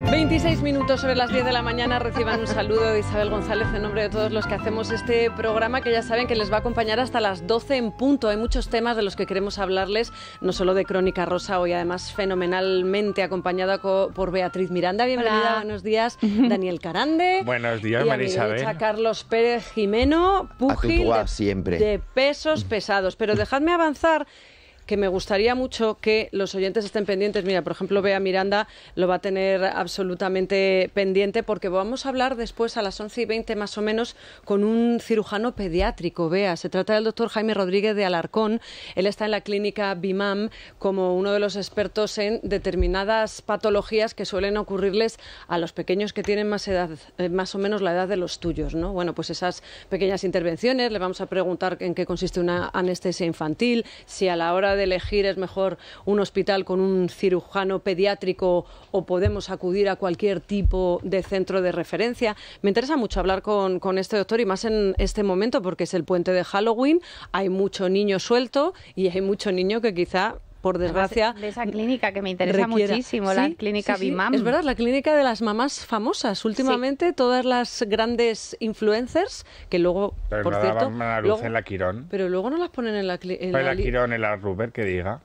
26 minutos sobre las 10 de la mañana reciban un saludo de Isabel González en nombre de todos los que hacemos este programa que ya saben que les va a acompañar hasta las 12 en punto. Hay muchos temas de los que queremos hablarles, no solo de Crónica Rosa, hoy además fenomenalmente acompañada por Beatriz Miranda. Bienvenida, buenos días. Daniel Carande. Buenos días, y Carlos Pérez Jimeno, pugil siempre. de pesos pesados. Pero dejadme avanzar que me gustaría mucho que los oyentes estén pendientes. Mira, por ejemplo, Bea Miranda lo va a tener absolutamente pendiente porque vamos a hablar después a las 11 y 20 más o menos con un cirujano pediátrico. Bea, se trata del doctor Jaime Rodríguez de Alarcón. Él está en la clínica BIMAM como uno de los expertos en determinadas patologías que suelen ocurrirles a los pequeños que tienen más edad, eh, más o menos la edad de los tuyos, ¿no? Bueno, pues esas pequeñas intervenciones, le vamos a preguntar en qué consiste una anestesia infantil, si a la hora de de elegir es mejor un hospital con un cirujano pediátrico o podemos acudir a cualquier tipo de centro de referencia. Me interesa mucho hablar con, con este doctor y más en este momento porque es el puente de Halloween, hay mucho niño suelto y hay mucho niño que quizá por desgracia. de esa clínica que me interesa muchísimo, la clínica Bimam. Es verdad, la clínica de las mamás famosas. Últimamente todas las grandes influencers que luego, pero por no cierto, daban en la Quirón. Pero luego no las ponen en la en pues la, la Quirón, en la Ruber, que diga.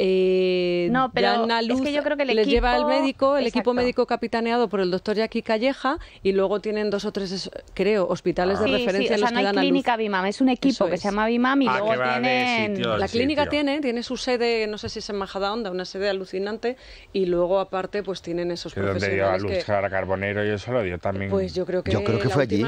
Eh, no, pero es que yo creo que el les lleva al médico, el equipo médico capitaneado por el doctor Jackie Calleja, y luego tienen dos o tres, creo, hospitales de referencia los clínica Bimam, es un equipo que se llama Bimam y ah, luego tienen... la clínica tiene, tiene su sede, no sé si es en Majadahonda, una sede alucinante, y luego aparte pues tienen esos que profesionales donde dio a luz Carbonero y eso lo dio también. Pues yo creo que, yo creo que fue allí.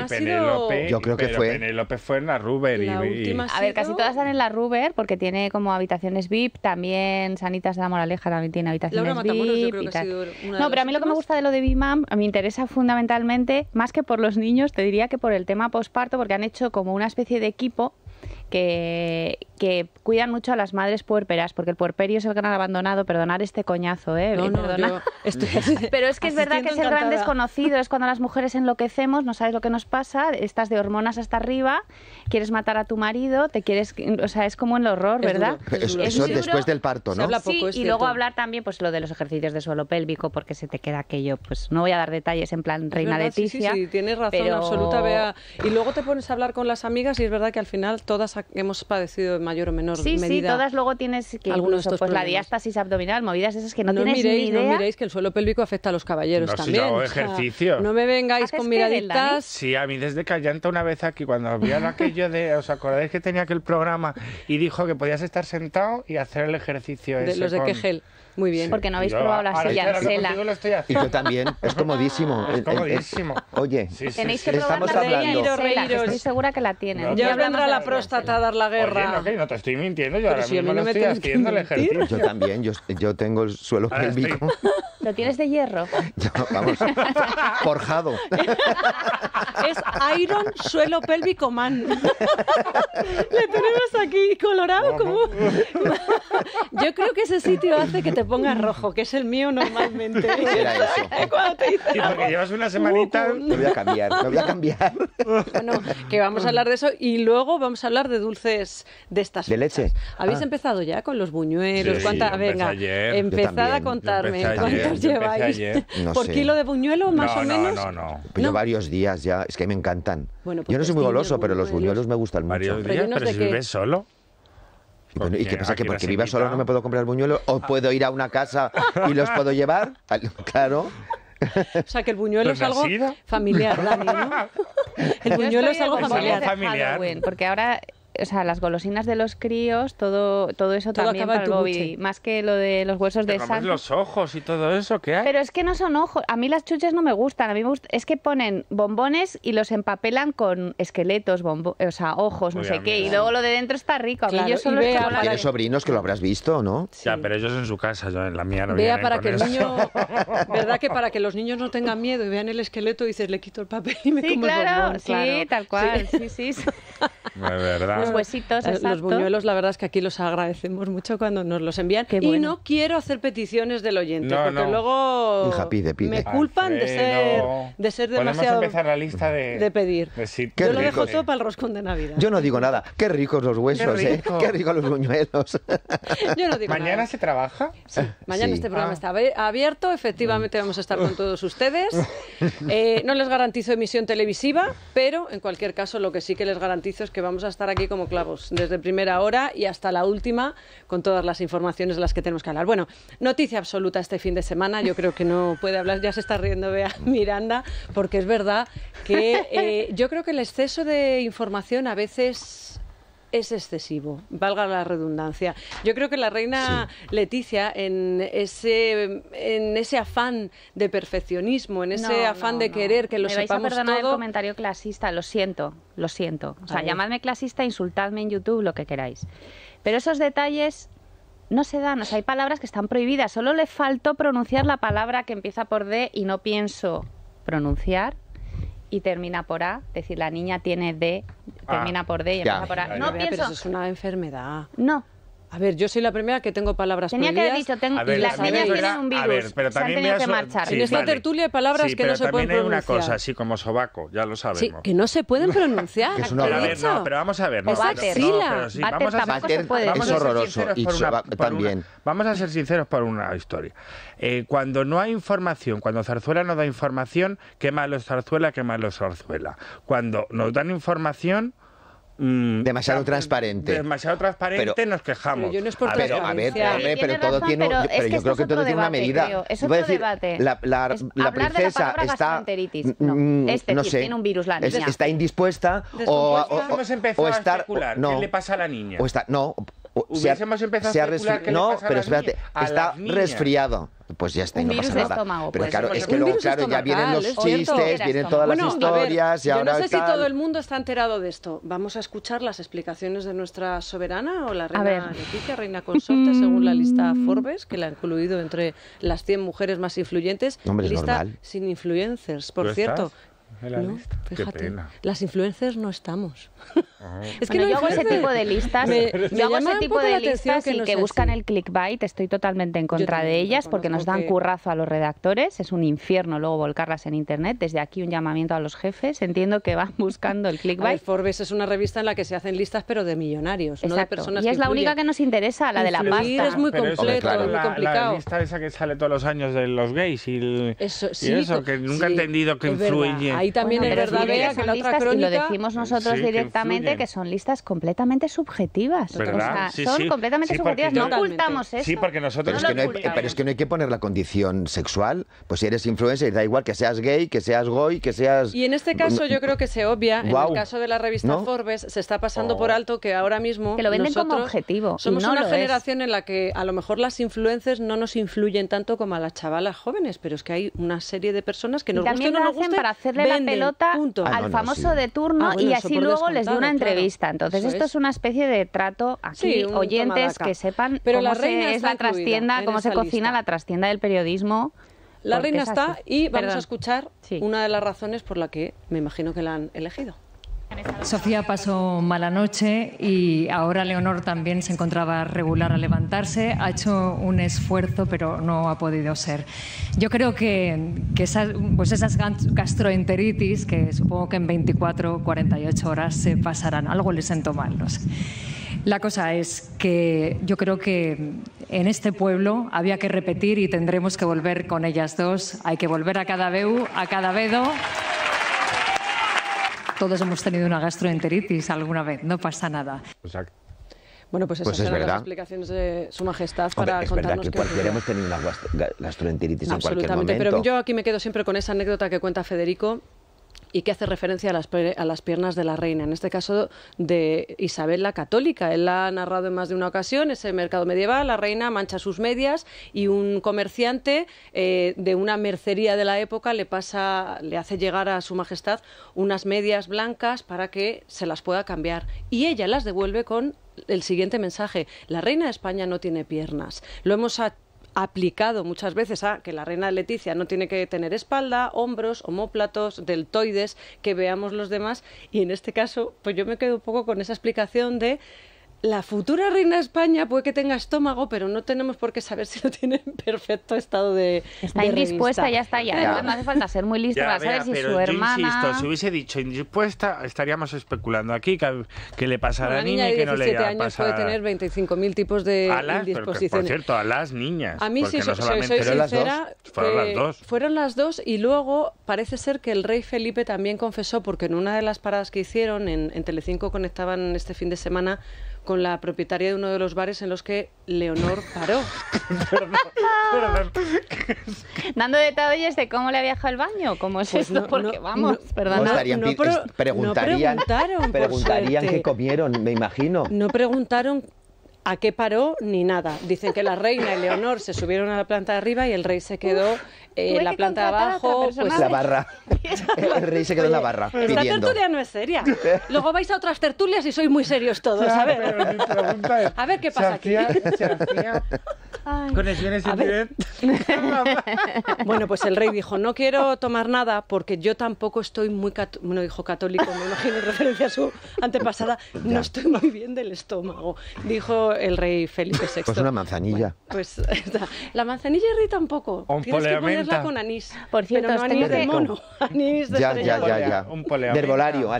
yo creo que fue. en la Ruber. A ver, casi todas están en la Ruber porque tiene como habitaciones VIP, también en Sanitas de la Moraleja también tiene habitaciones no, pero a mí lo que me gusta de lo de Bimam, me interesa fundamentalmente, más que por los niños, te diría que por el tema posparto, porque han hecho como una especie de equipo que, que cuidan mucho a las madres puerperas, porque el puerperio es el gran abandonado, perdonar este coñazo, ¿eh? Pero es que es verdad que es el gran desconocido, es cuando las mujeres enloquecemos, no sabes lo que nos pasa, estás de hormonas hasta arriba, quieres matar a tu marido, te quieres, o sea, es como el horror, ¿verdad? eso después del parto, ¿no? y luego hablar también pues lo de los ejercicios de suelo pélvico, porque se te queda aquello, pues no voy a dar detalles en plan reina de Leticia. Sí, tienes razón absoluta, Bea. Y luego te pones a hablar con las amigas y es verdad que al final todas hemos padecido de mayor o menor sí, medida. Sí, todas luego tienes que algunos pues, la diástasis abdominal, movidas esas que no, tienes ni idea. No miréis que el suelo pélvico afecta a los caballeros también. ejercicio. no me vengáis con miraditas. Sí, a mí desde Callanta una vez aquí cuando había aquello de, ¿os acordáis que tenía aquel programa y dijo que podías estar sentado y hacer el ejercicio de, los de muy bien. Porque no habéis probado la Yo lo estoy y yo también. Es comodísimo. Es eh, eh, eh, comodísimo. oye, tenéis que probar la la hablando. Sela. Estoy segura que la tienen. ya vendrá la próstata a dar la guerra. no, no te estoy mintiendo. Yo ahora mismo no estoy haciendo el ejercicio. Yo también. Yo, tengo el suelo pélvico. ¿Lo tienes de hierro? vamos, forjado. es Iron Suelo Pélvico Man. Le tenemos aquí colorado como... Yo creo que ese sitio hace que te ponga rojo, que es el mío normalmente. Era porque llevas una semanita. Me voy a cambiar, me voy a cambiar. Bueno, que vamos a hablar de eso y luego vamos a hablar de dulces de estas. De leche. Habéis ah. empezado ya con los buñuelos. cuántas Venga, empezad a contarme cuántos lleváis. ¿Por kilo de buñuelo más o menos? No, no, pues no. varios días ya, es que me encantan. Pues yo no soy muy goloso, pero los buñuelos me gustan mucho. ¿Varios días? ¿Pero si vives solo? ¿Y qué pasa? ¿Que porque viva solo no me puedo comprar el buñuelo? ¿O ah. puedo ir a una casa y los puedo llevar? Claro. O sea, que el buñuelo pues es algo familiar, Dani, ¿no? El buñuelo es algo familiar. familiar. Porque ahora o sea, las golosinas de los críos, todo, todo eso también para el Bobby. Más que lo de los huesos de sangre. los ojos y todo eso, ¿qué hay? Pero es que no son ojos. A mí las chuches no me gustan. A mí es que ponen bombones y los empapelan con esqueletos, eh, o sea, ojos, no sé qué. Y luego lo de dentro está rico. A yo solo sobrinos que lo habrás visto, ¿no? Ya, pero ellos en su casa, yo en la mía no Vea, para que el niño... ¿Verdad que para que los niños no tengan miedo y vean el esqueleto y dices, le quito el papel y me como el bombón, claro. Sí, tal cual. sí. sí. sí. De verdad. Ah, eh, los exacto. Los buñuelos, la verdad es que aquí los agradecemos mucho cuando nos los envían. y no quiero hacer peticiones del oyente, porque luego me culpan de ah, ser, demasiado... Podemos empezar la lista de, de pedir. Yo lo dejo todo para el roscón de Navidad. Yo no digo nada. Qué ricos los huesos, Qué ¿eh? Qué ricos los buñuelos. Yo no digo ¿Mañana se trabaja? Sí, mañana este programa ah. está abierto. Efectivamente vamos a estar con todos ustedes. Eh, no les garantizo emisión televisiva, pero en cualquier caso lo que sí que les garantizo es que vamos a estar aquí como clavos, desde primera hora y hasta la última, con todas las informaciones de las que tenemos que hablar. Bueno, noticia absoluta este fin de semana, yo creo que no puede hablar, ya se está riendo Bea Miranda, porque es verdad que eh, yo creo que el exceso de información a veces es excesivo, valga la redundancia. Yo creo que la reina Leticia, en ese, en ese afán de perfeccionismo, en ese afán de querer que lo Me sepamos vais a el comentario clasista, lo siento, lo siento. O sea, llamadme clasista, insultadme en YouTube, lo que queráis. Pero esos detalles no se dan, o sea, hay palabras que están prohibidas. Solo le faltó pronunciar la palabra que empieza por D y no pienso pronunciar y termina por A, es decir, la niña tiene D, ah, termina por D y empieza por A. No pienso... Pero eso es una enfermedad. No, a ver, yo soy la primera que tengo palabras Tenía que haber dicho, tengo las niñas tienen un virus, a ver, pero también se han en esta tertulia hay palabras que no se pueden pronunciar. también hay una cosa, así como sobaco, ya lo sabemos. Sí, que no se pueden pronunciar, que es una pero, pero vamos a ver. No, pues o bater. vamos puede. es horroroso. Y también. vamos a ser sinceros por una historia. Eh, cuando no hay información, cuando Zarzuela no da información, qué malo es Zarzuela, qué malo es Zarzuela. Cuando nos dan información... Mm, demasiado transparente. Demasiado transparente, pero, nos quejamos. Pero yo no es por a ver, a ver, hombre, pero razón, todo tiene. Pero, pero yo que creo que todo debate, tiene una medida. Creo. Es otro decir, debate. La, la, es, la princesa de la está. Mm, no, mm, es decir, no sé, tiene un virus la niña. Es, está indispuesta o, o, o, hemos o estar, ¿Qué le pasa a la niña? O está, no, empezado se ha, a especular que No, pero espérate, está resfriado. Pues ya está, y no pasa nada. pero pues, claro, es que claro, ya vienen los chistes, vienen todas las historias. y ahora yo no sé si todo el mundo está enterado de esto. Vamos a escuchar las explicaciones de nuestra soberana o la reina Leticia, reina consorte, según la lista mm. Forbes, que la ha incluido entre las 100 mujeres más influyentes. Hombre, lista sin influencers, por cierto. fíjate, las influencers no estamos. Es que no yo hago ese tipo de listas. de listas que y que buscan el clickbait. Estoy totalmente en contra de ellas porque nos dan currazo a los redactores. Es un infierno luego volcarlas en internet. Desde aquí un llamamiento a los jefes. Entiendo que van buscando el clickbait. Forbes es una revista en la que se hacen listas, pero de millonarios, Y es la única que nos interesa, la de la pasta. Es muy completo, es muy complicado. La, lista esa que sale todos los años de los gays y, eso, que nunca he entendido que influye. Ahí también es verdad, que lo decimos nosotros directamente que son listas completamente subjetivas. son completamente subjetivas, no ocultamos eso. Sí, porque nosotros... Pero, es que no hay, que poner la condición sexual. Pues si eres influencer, da igual que seas gay, que seas goy, que seas... Y en este caso yo creo que se obvia, en el caso de la revista Forbes, se está pasando por oh. alto que ahora mismo... Que lo venden como objetivo. Somos una generación en la que a lo mejor las influencers no nos influyen tanto como a las chavalas jóvenes, pero es que hay una serie de personas que nos gustan no nos gustan. para hacerle la pelota al ah, famoso de turno ah, y así luego les dan entrevista. Entonces, esto es. una especie de trato aquí, oyentes que sepan Pero cómo la se, es la trastienda, cómo se cocina la trastienda del periodismo. La reina está y vamos a escuchar una de las razones por la que me imagino que la han elegido. Sofía pasó mala noche y ahora Leonor también se encontraba regular a levantarse. Ha hecho un esfuerzo, pero no ha podido ser. Yo creo que, esas, pues esas gastroenteritis, que supongo que en 24, 48 horas se pasarán, algo les siento mal, no sé. La cosa es que yo creo que en este pueblo había que repetir y tendremos que volver con ellas dos. Hay que volver a cada Beu, a cada Bedo. Todos hemos tenido una gastroenteritis alguna vez, no pasa nada. Exacto. Bueno, pues esas pues es eran las explicaciones de Su Majestad para Hombre, es contarnos verdad que cualquiera hemos tenido una gastroenteritis en cualquier momento. Pero yo aquí me quedo siempre con esa anécdota que cuenta Federico y que hace referencia a las, a las piernas de la reina, en este caso de Isabel la Católica. Él la ha narrado en más de una ocasión, ese mercado medieval, la reina mancha sus medias y un comerciante eh, de una mercería de la época le pasa, le hace llegar a su majestad unas medias blancas para que se las pueda cambiar y ella las devuelve con el siguiente mensaje, la reina de España no tiene piernas. Lo hemos aplicado muchas veces a que la reina Leticia no tiene que tener espalda, hombros, homóplatos, deltoides que veamos los demás y en este caso pues yo me quedo un poco con esa explicación de la futura reina de España puede que tenga estómago, pero no tenemos por qué saber si lo tiene en perfecto estado de. Está indispuesta, ya está, ya. No hace falta ser muy listo para saber si su hermana. Insisto, si hubiese dicho indispuesta, estaríamos especulando aquí que, le pasara a la niña, y que no le iba a años puede tener 25.000 tipos de disposiciones. por cierto, a las niñas. A mí sí, no soy, sincera. fueron las eh, dos. Fueron las dos y luego parece ser que el rey Felipe también confesó, porque en una de las paradas que hicieron en, en Telecinco conectaban este fin de semana con la propietaria de uno de los bares en los que Leonor paró. dando Dando detalles de cómo le había viajado el baño, cómo es pues esto, porque vamos, no, perdón. preguntarían, preguntarían qué comieron, me imagino. No preguntaron a qué paró ni nada. Dicen que la reina y Leonor se subieron a la planta de arriba y el rey se quedó eh, la planta de abajo. Pues la barra. el rey se quedó en la barra. La tertulia no es seria. Luego vais a otras tertulias y sois muy serios todos. a ver. a ver qué pasa aquí. Conexiones internet. bueno, pues el rey dijo, no quiero tomar nada porque yo tampoco estoy muy... Bueno, dijo católico, me imagino en referencia a su antepasada, no estoy muy bien del estómago, dijo el rey Felipe VI. Pues una manzanilla. pues la manzanilla y rey tampoco. Un Tienes que ponerla con anís. Por cierto, anís de mono, anís de ya, ya, ya, ya. anís de herbolario.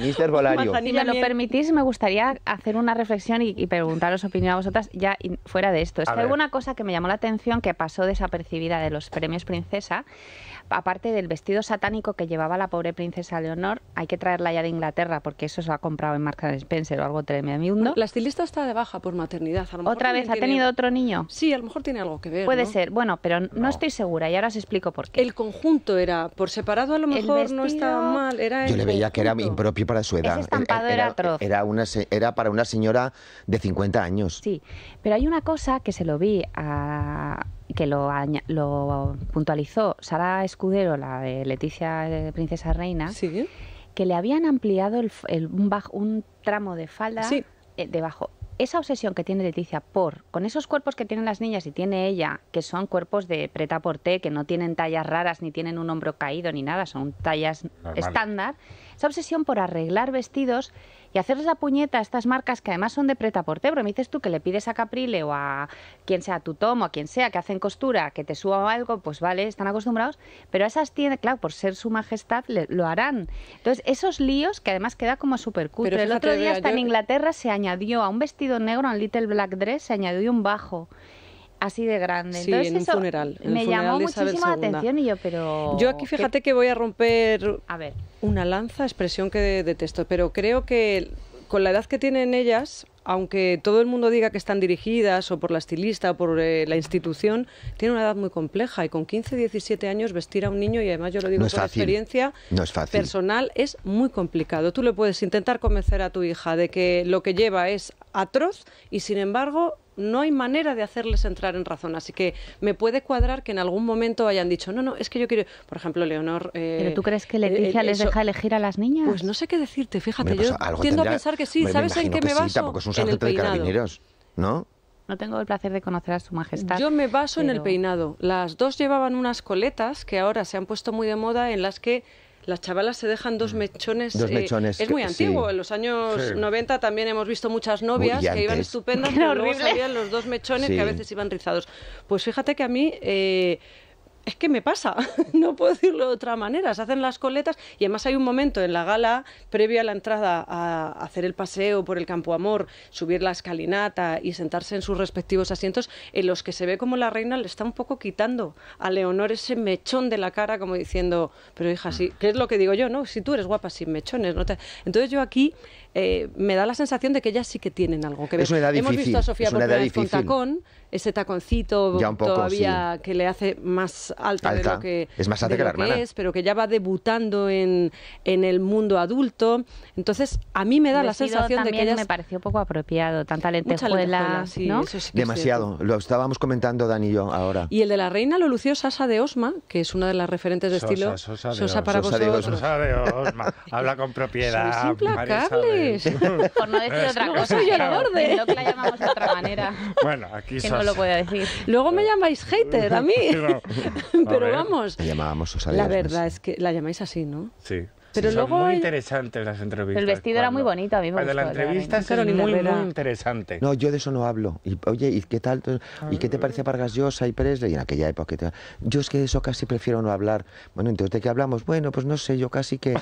Si me lo permitís, me gustaría hacer una reflexión y, preguntaros opinión a vosotras ya fuera de esto. Es que hay una cosa que me me llamó la atención que pasó desapercibida de los premios Princesa aparte del vestido satánico que llevaba la pobre princesa Leonor, hay que traerla ya de Inglaterra porque eso se ha comprado en Marks Spencer o algo tremendo. La estilista está de baja por maternidad. ¿Otra vez ha tenido otro niño? Sí, a lo mejor tiene algo que ver. Puede ser, bueno, pero no, estoy segura y ahora os explico por qué. El conjunto era, por separado a lo mejor no estaba mal. Era Yo le veía que era impropio para su edad. Ese estampado era, atroz. una, era para una señora de 50 años. Sí, pero hay una cosa que se lo vi a que lo, puntualizó Sara Escudero, la de Leticia eh, Princesa Reina, que le habían ampliado un, tramo de falda eh, debajo. Esa obsesión que tiene Leticia por, con esos cuerpos que tienen las niñas y tiene ella, que son cuerpos de preta té, que no tienen tallas raras, ni tienen un hombro caído, ni nada, son tallas estándar, esa obsesión por arreglar vestidos y hacerles la puñeta a estas marcas que además son de preta por Me dices tú que le pides a Caprile o a quien sea, a tu tomo, a quien sea, que hacen costura, que te suba algo, pues vale, están acostumbrados, pero a esas tiendas, claro, por ser su majestad, lo harán. Entonces, esos líos que además queda como súper cutre. El otro día, hasta en Inglaterra, se añadió a un vestido negro, a un Little Black Dress, se añadió un bajo así de grande. Sí, en un funeral. me llamó muchísimo atención y yo, pero... Yo aquí fíjate que voy a romper una lanza, expresión que detesto, pero creo que con la edad que tienen ellas, aunque todo el mundo diga que están dirigidas o por la estilista o por eh, la institución, tiene una edad muy compleja y con 15, 17 años vestir a un niño, y además yo lo digo por experiencia personal, es muy complicado. Tú le puedes intentar convencer a tu hija de que lo que lleva es atroz y sin embargo no hay manera de hacerles entrar en razón. Así que me puede cuadrar que en algún momento hayan dicho, no, no, es que yo quiero, por ejemplo, Leonor... Eh, ¿Pero tú crees que eh, Leticia eh, les deja elegir a las niñas? Pues no sé qué decirte, fíjate, pues yo tiendo a pensar que sí, ¿sabes en qué me baso? Sí, tampoco en de ¿no? No tengo el placer de conocer a su majestad. Yo me baso en el peinado. Las dos llevaban unas coletas que ahora se han puesto muy de moda en las que las chavalas se dejan dos mm. eh, mechones. es muy antiguo. En los años 90 también hemos visto muchas novias que iban estupendas, pero luego salían los dos mechones que a veces iban rizados. Pues fíjate que a mí eh, es que me pasa, no puedo decirlo de otra manera, se hacen las coletas y además hay un momento en la gala, previo a la entrada, a hacer el paseo por el Campo Amor, subir la escalinata y sentarse en sus respectivos asientos, en los que se ve como la reina le está un poco quitando a Leonor ese mechón de la cara, como diciendo, pero hija, sí, ¿qué es lo que digo yo? No, si tú eres guapa sin mechones, ¿no? Entonces yo aquí eh, me da la sensación de que ellas sí que tienen algo que ver. Es una edad Hemos visto a Sofía por primera con tacón, ese taconcito todavía que le hace más alta, lo que es más que la pero que ya va debutando en, en, el mundo adulto. Entonces, a mí me da la sensación de que ellas... me pareció poco apropiado, tanta lentejuela, Demasiado, lo estábamos comentando Dani y yo ahora. Y el de la reina lo lució Sasa de Osma, que es una de las referentes de estilo Sosa, de Osma. habla con propiedad. Es implacable pues, por no decir otra cosa. soy orden, de... que la llamamos de otra manera. Bueno, aquí Que no lo a decir. Luego me llamáis hater a mí. Pero vamos. La La verdad es que la llamáis así, ¿no? Sí. Pero luego muy el... interesantes las entrevistas. El vestido era muy bonito, a mí me la entrevista es muy, muy interesante. No, yo de eso no hablo. Y, oye, ¿y qué tal? ¿Y qué te parece Vargas Llosa y Presley? Y en aquella época. Yo es que de eso casi prefiero no hablar. Bueno, entonces, ¿de qué hablamos? Bueno, pues no sé, yo casi que...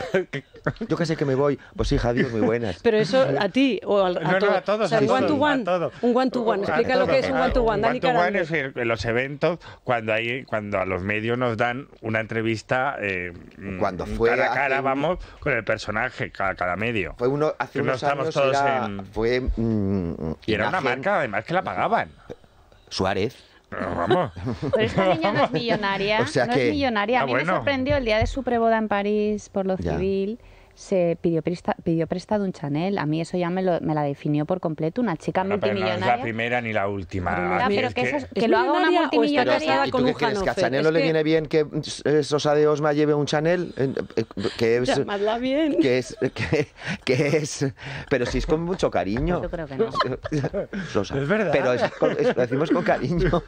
yo casi que me voy. Pues sí, Javier, muy buenas. Pero eso a ti o a, no, no, a todos. O sea, one to one. Un one to one. Explica lo que es un one to one. un one to one es en los eventos cuando, hay, cuando a los medios nos dan una entrevista... Eh, cuando fue cara a cara, vamos, con el personaje, cada, medio. Fue uno, hace unos años todos era, fue... Mm, y era una marca, además, que la pagaban. Suárez. Pero vamos. Pero esta niña no es millonaria. no es millonaria. A mí ah, me sorprendió el día de su preboda en París por lo civil se pidió, prestado un Chanel. A mí eso ya me, la definió por completo. Una chica multimillonaria. no es la primera ni la última. pero que, que lo haga una multimillonaria ¿Y tú qué crees? ¿Que a Chanel no le viene bien que Sosa de Osma lleve un Chanel? Eh, que es, Llamadla Que es, que, es... Pero si es con mucho cariño. Es verdad. Pero es lo decimos con cariño.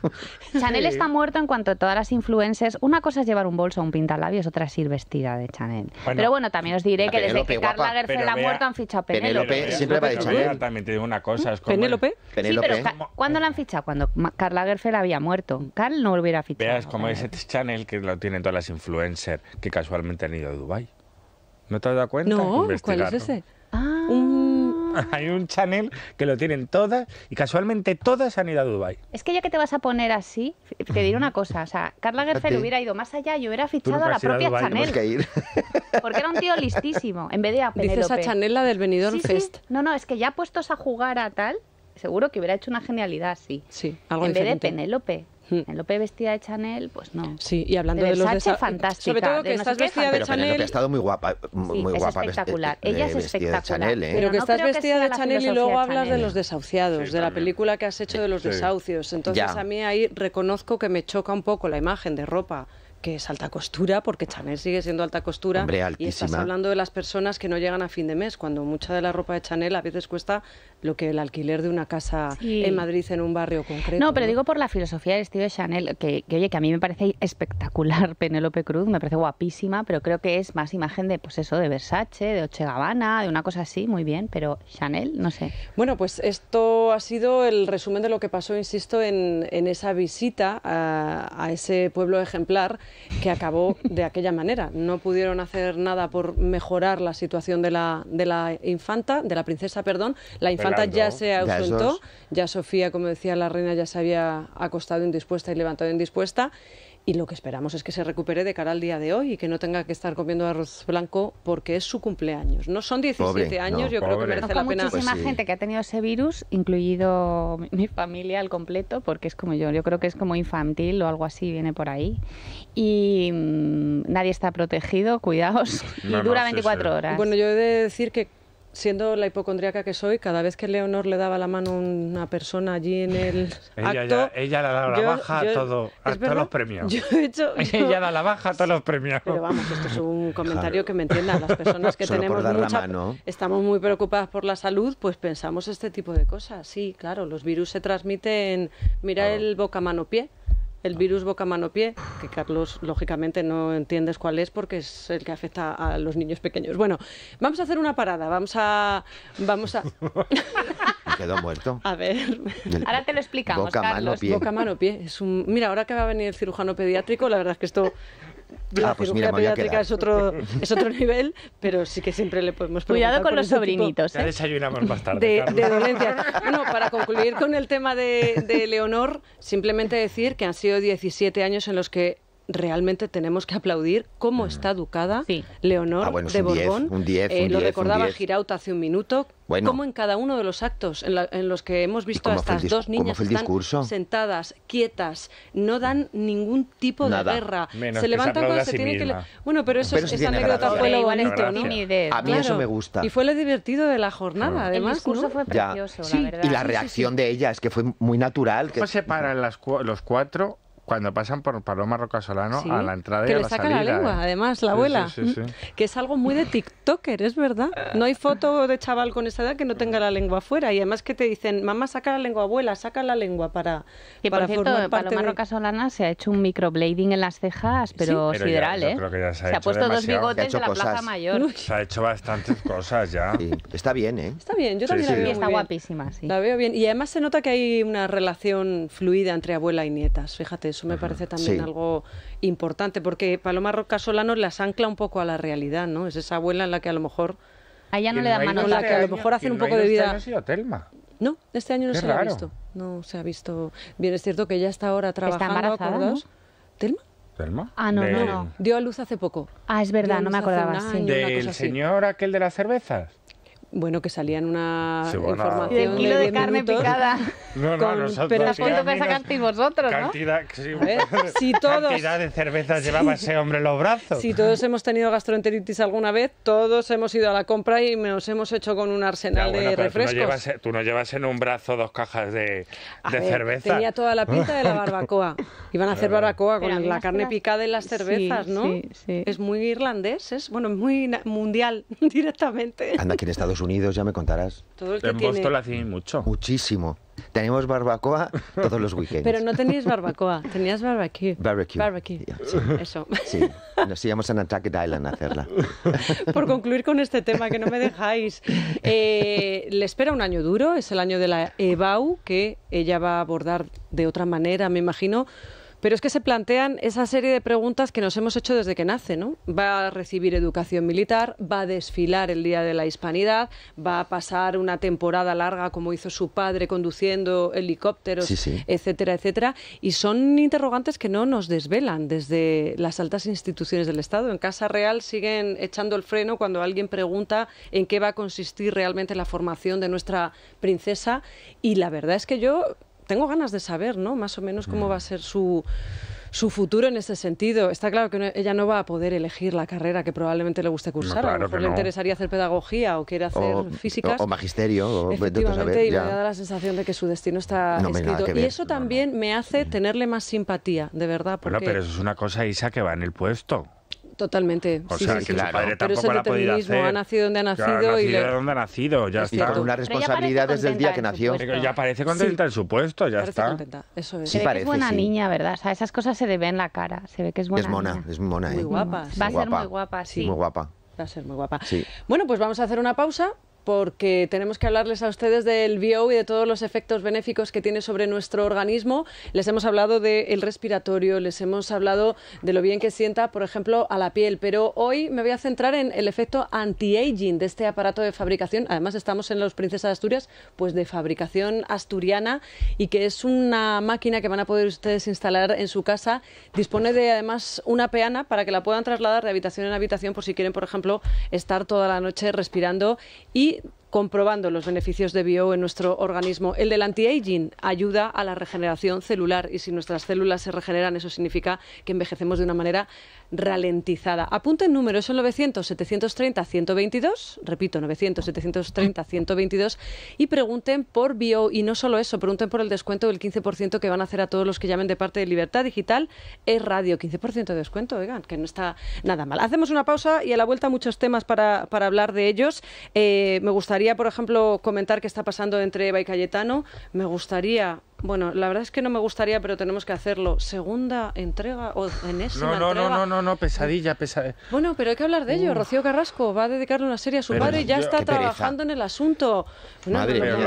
Chanel está muerto en cuanto a todas las influencias. Una cosa es llevar un bolso o un pintalabios, otra es ir vestida de Chanel. pero bueno, también os diré que desde que Karl la ha muerto han fichado a Penélope. Penélope siempre va a él. También te digo una cosa. Es como ¿Penélope? Penélope. pero ¿cuándo la han fichado? Cuando Carla Lagerfeld había muerto. Carl no lo hubiera fichado. Veas como ese este channel que lo tienen todas las influencers que casualmente han ido a Dubai. ¿No te has dado cuenta? No, ¿cuál es ese? Ah. Hay un Chanel que lo tienen todas y casualmente todas han ido a Dubai. Es que ya que te vas a poner así, te diré una cosa. O sea, Carla Gerfeld hubiera ido más allá y hubiera fichado a la propia Chanel. Porque era un tío listísimo. En vez de a Penélope. Dices a Chanel la del Benidorm Fest. No, no, es que ya puestos a jugar a tal, seguro que hubiera hecho una genialidad, sí. Sí, algo En vez de Penélope. Hmm. En Lope vestida de Chanel, pues no. Sí, y hablando de, de los Sobre todo que estás vestida de Chanel. Pero ha estado muy guapa. Eh, muy, es espectacular. Ella es espectacular. ¿eh? Pero que estás vestida de Chanel y luego hablas de los desahuciados, de la película que has hecho de los desahucios. Entonces a mí ahí reconozco que me choca un poco la imagen de ropa que es alta costura, porque Chanel sigue siendo alta costura. y estás hablando de las personas que no llegan a fin de mes, cuando mucha de la ropa de Chanel a veces cuesta lo que el alquiler de una casa en Madrid, en un barrio concreto. No, pero digo por la filosofía del estilo de Chanel, que, oye, que a mí me parece espectacular Penélope Cruz, me parece guapísima, pero creo que es más imagen de, pues eso, de Versace, de Oche Gavana, de una cosa así, muy bien, pero Chanel, no sé. Bueno, pues esto ha sido el resumen de lo que pasó, insisto, en, esa visita a ese pueblo ejemplar que acabó de aquella manera. No pudieron hacer nada por mejorar la situación de la, de la infanta, de la princesa, perdón. La infanta ya se ausentó, ya, ya Sofía, como decía la reina, ya se había acostado indispuesta y levantado indispuesta y lo que esperamos es que se recupere de cara al día de hoy y que no tenga que estar comiendo arroz blanco porque es su cumpleaños. No son 17 años, yo creo que merece la pena. muchísima pues gente que ha tenido ese virus, incluido mi, familia al completo, porque es como yo, yo creo que es como infantil o algo así, viene por ahí. Y mm, nadie está protegido, cuidaos, y dura 24 horas. Bueno, yo he de decir que siendo la hipocondríaca que soy, cada vez que Leonor le daba la mano a una persona allí en el ella, ella le ha la baja a, todo, todos los premios. Yo ella da la baja a todos los premios. Pero vamos, esto es un comentario que me entiendan las personas que tenemos Estamos muy preocupadas por la salud, pues pensamos este tipo de cosas. Sí, claro, los virus se transmiten... Mira el boca-mano-pie el virus boca mano pie, que Carlos lógicamente no entiendes cuál es porque es el que afecta a los niños pequeños. Bueno, vamos a hacer una parada, vamos a vamos a quedó muerto. A ver. Ahora te lo explicamos, boca, Carlos. Mano, pie. Boca mano pie. Es un mira, ahora que va a venir el cirujano pediátrico, la verdad es que esto la ah, pues cirugía pediátrica es otro, es otro nivel, pero sí que siempre le podemos Cuidado con, los este sobrinitos. Ya ¿eh? desayunamos más tarde. De, dolencias. Bueno, para concluir con el tema de, de Leonor, simplemente decir que han sido 17 años en los que realmente tenemos que aplaudir cómo está mm. educada Leonor ah, de Borbón. un eh, lo recordaba un Giraut hace un minuto. cómo en cada uno de los actos en, los que hemos visto a estas dos niñas sentadas, quietas, no dan ningún tipo de guerra. se levantan cuando se, tienen que que... Bueno, pero eso es, esa anécdota fue lo bonito, ¿no? A mí eso me gusta. Y fue lo divertido de la jornada, además. El discurso fue precioso, la verdad. Y la reacción de ella es que fue muy natural. Que... se paran los cuatro cuando pasan por Paloma Roca Solano a la entrada de la salida. Que saca la lengua, ¿eh? además, la abuela. Sí, sí, mm, que es algo muy de TikToker, es verdad. No hay foto de chaval con esa edad que no tenga la lengua afuera. Y además que te dicen, mamá, saca la lengua, abuela, saca la lengua para, Y para por cierto, Paloma Rocasolana Roca Solana se ha hecho un microblading en las cejas, pero, es sideral, ¿eh? se, ha, puesto dos bigotes en la Plaza Mayor. Se ha hecho bastantes cosas ya. Está bien, ¿eh? Está bien, yo también la veo Está guapísima, sí. La veo bien. Y además se nota que hay una relación fluida entre abuela y nietas, fíjate eso eso me parece también algo importante, porque Paloma Roca Solano las ancla un poco a la realidad, ¿no? Es esa abuela en la que a lo mejor... A ella no le da mano. la que a lo mejor hacen un poco de este vida... Este ha sido Telma. No, este año no se ha visto. No se ha visto. Bien, es cierto que ya está ahora trabajando, está embarazada? ¿Telma? ¿Telma? Ah, no, no, Dio a luz hace poco. Ah, es verdad, no me acordaba. Sí. ¿Del señor aquel de las cervezas? Bueno, que salían una información kilo de, carne picada. No, no, nosotros, pero la vosotros, ¿no? Cantidad, sí, ¿Eh? todos, cantidad de cervezas llevaba ese hombre en los brazos. Si todos hemos tenido gastroenteritis alguna vez, todos hemos ido a la compra y nos hemos hecho con un arsenal de refrescos. Eh, tú no, llevas, en un brazo dos cajas de, cerveza. Tenía toda la pinta de la barbacoa. Iban a hacer barbacoa con la carne picada y las cervezas, ¿no? Es muy irlandés, es bueno, muy mundial directamente. Anda, aquí en Estados Unidos, ya me contarás. Todo el que en tiene... Boston hacéis mucho. Muchísimo. Tenemos barbacoa todos los weekends. Pero no tenéis barbacoa, tenías barbecue. Barbecue. Barbecue. Sí. Eso. Sí, nos íbamos a Nantucket Island a hacerla. Por concluir con este tema que no me dejáis, eh, le espera un año duro, es el año de la EBAU, que ella va a abordar de otra manera, me imagino, pero es que se plantean esa serie de preguntas que nos hemos hecho desde que nace, ¿no? Va a recibir educación militar, va a desfilar el Día de la Hispanidad, va a pasar una temporada larga como hizo su padre conduciendo helicópteros, etcétera, etcétera. Y son interrogantes que no nos desvelan desde las altas instituciones del Estado. En Casa Real siguen echando el freno cuando alguien pregunta en qué va a consistir realmente la formación de nuestra princesa. Y la verdad es que yo tengo ganas de saber, ¿no? Más o menos cómo mm. va a ser su, su futuro en ese sentido. Está claro que ella no va a poder elegir la carrera que probablemente le guste cursar. le interesaría hacer pedagogía o quiere hacer físicas. O, magisterio. Efectivamente, y me da la sensación de que su destino está escrito. Y eso también me hace tenerle más simpatía, de verdad. Bueno, pero eso es una cosa, Isa, que va en el puesto. Totalmente. O sea, que claro. su tampoco pero la ha podido hacer. Ha nacido donde ha nacido. Claro, ha nacido y donde ha nacido, ya es está. una responsabilidad desde el día que nació. Ya parece contenta en supuesto puesto, ya está. Contenta. Eso es. Se parece, que es buena niña, ¿verdad? O sea, esas cosas se le ven en la cara. Se ve que es buena Es mona, es mona. ¿eh? Muy guapa. Va a ser muy guapa, sí. Muy guapa. Va a ser muy guapa. Bueno, pues vamos a hacer una pausa porque tenemos que hablarles a ustedes del bio y de todos los efectos benéficos que tiene sobre nuestro organismo. Les hemos hablado del respiratorio, les hemos hablado de lo bien que sienta, por ejemplo, a la piel, pero hoy me voy a centrar en el efecto anti-aging de este aparato de fabricación. Además, estamos en los Princesas de Asturias, pues de fabricación asturiana y que es una máquina que van a poder ustedes instalar en su casa. Dispone de además una peana para que la puedan trasladar de habitación en habitación por si quieren, por ejemplo, estar toda la noche respirando comprobando los beneficios de Bio en nuestro organismo. El del anti-aging ayuda a la regeneración celular y si nuestras células se regeneran, eso significa que envejecemos de una manera ralentizada. Apunten números, el 900-730-122, repito, 900-730-122, y pregunten por bio, y no solo eso, pregunten por el descuento del 15% que van a hacer a todos los que llamen de parte de Libertad Digital, es radio, 15% de descuento, oigan, que no está nada mal. Hacemos una pausa y a la vuelta muchos temas para, hablar de ellos. Eh, me gustaría, por ejemplo, comentar qué está pasando entre Eva y Cayetano, me gustaría bueno, la verdad es que no me gustaría, pero tenemos que hacerlo. ¿Segunda entrega o enésima no, no, No, no, no, no, pesadilla, pesadilla. Bueno, pero hay que hablar de ello. Rocío Carrasco va a dedicarle una serie a su padre y ya está trabajando en el asunto. Madre no,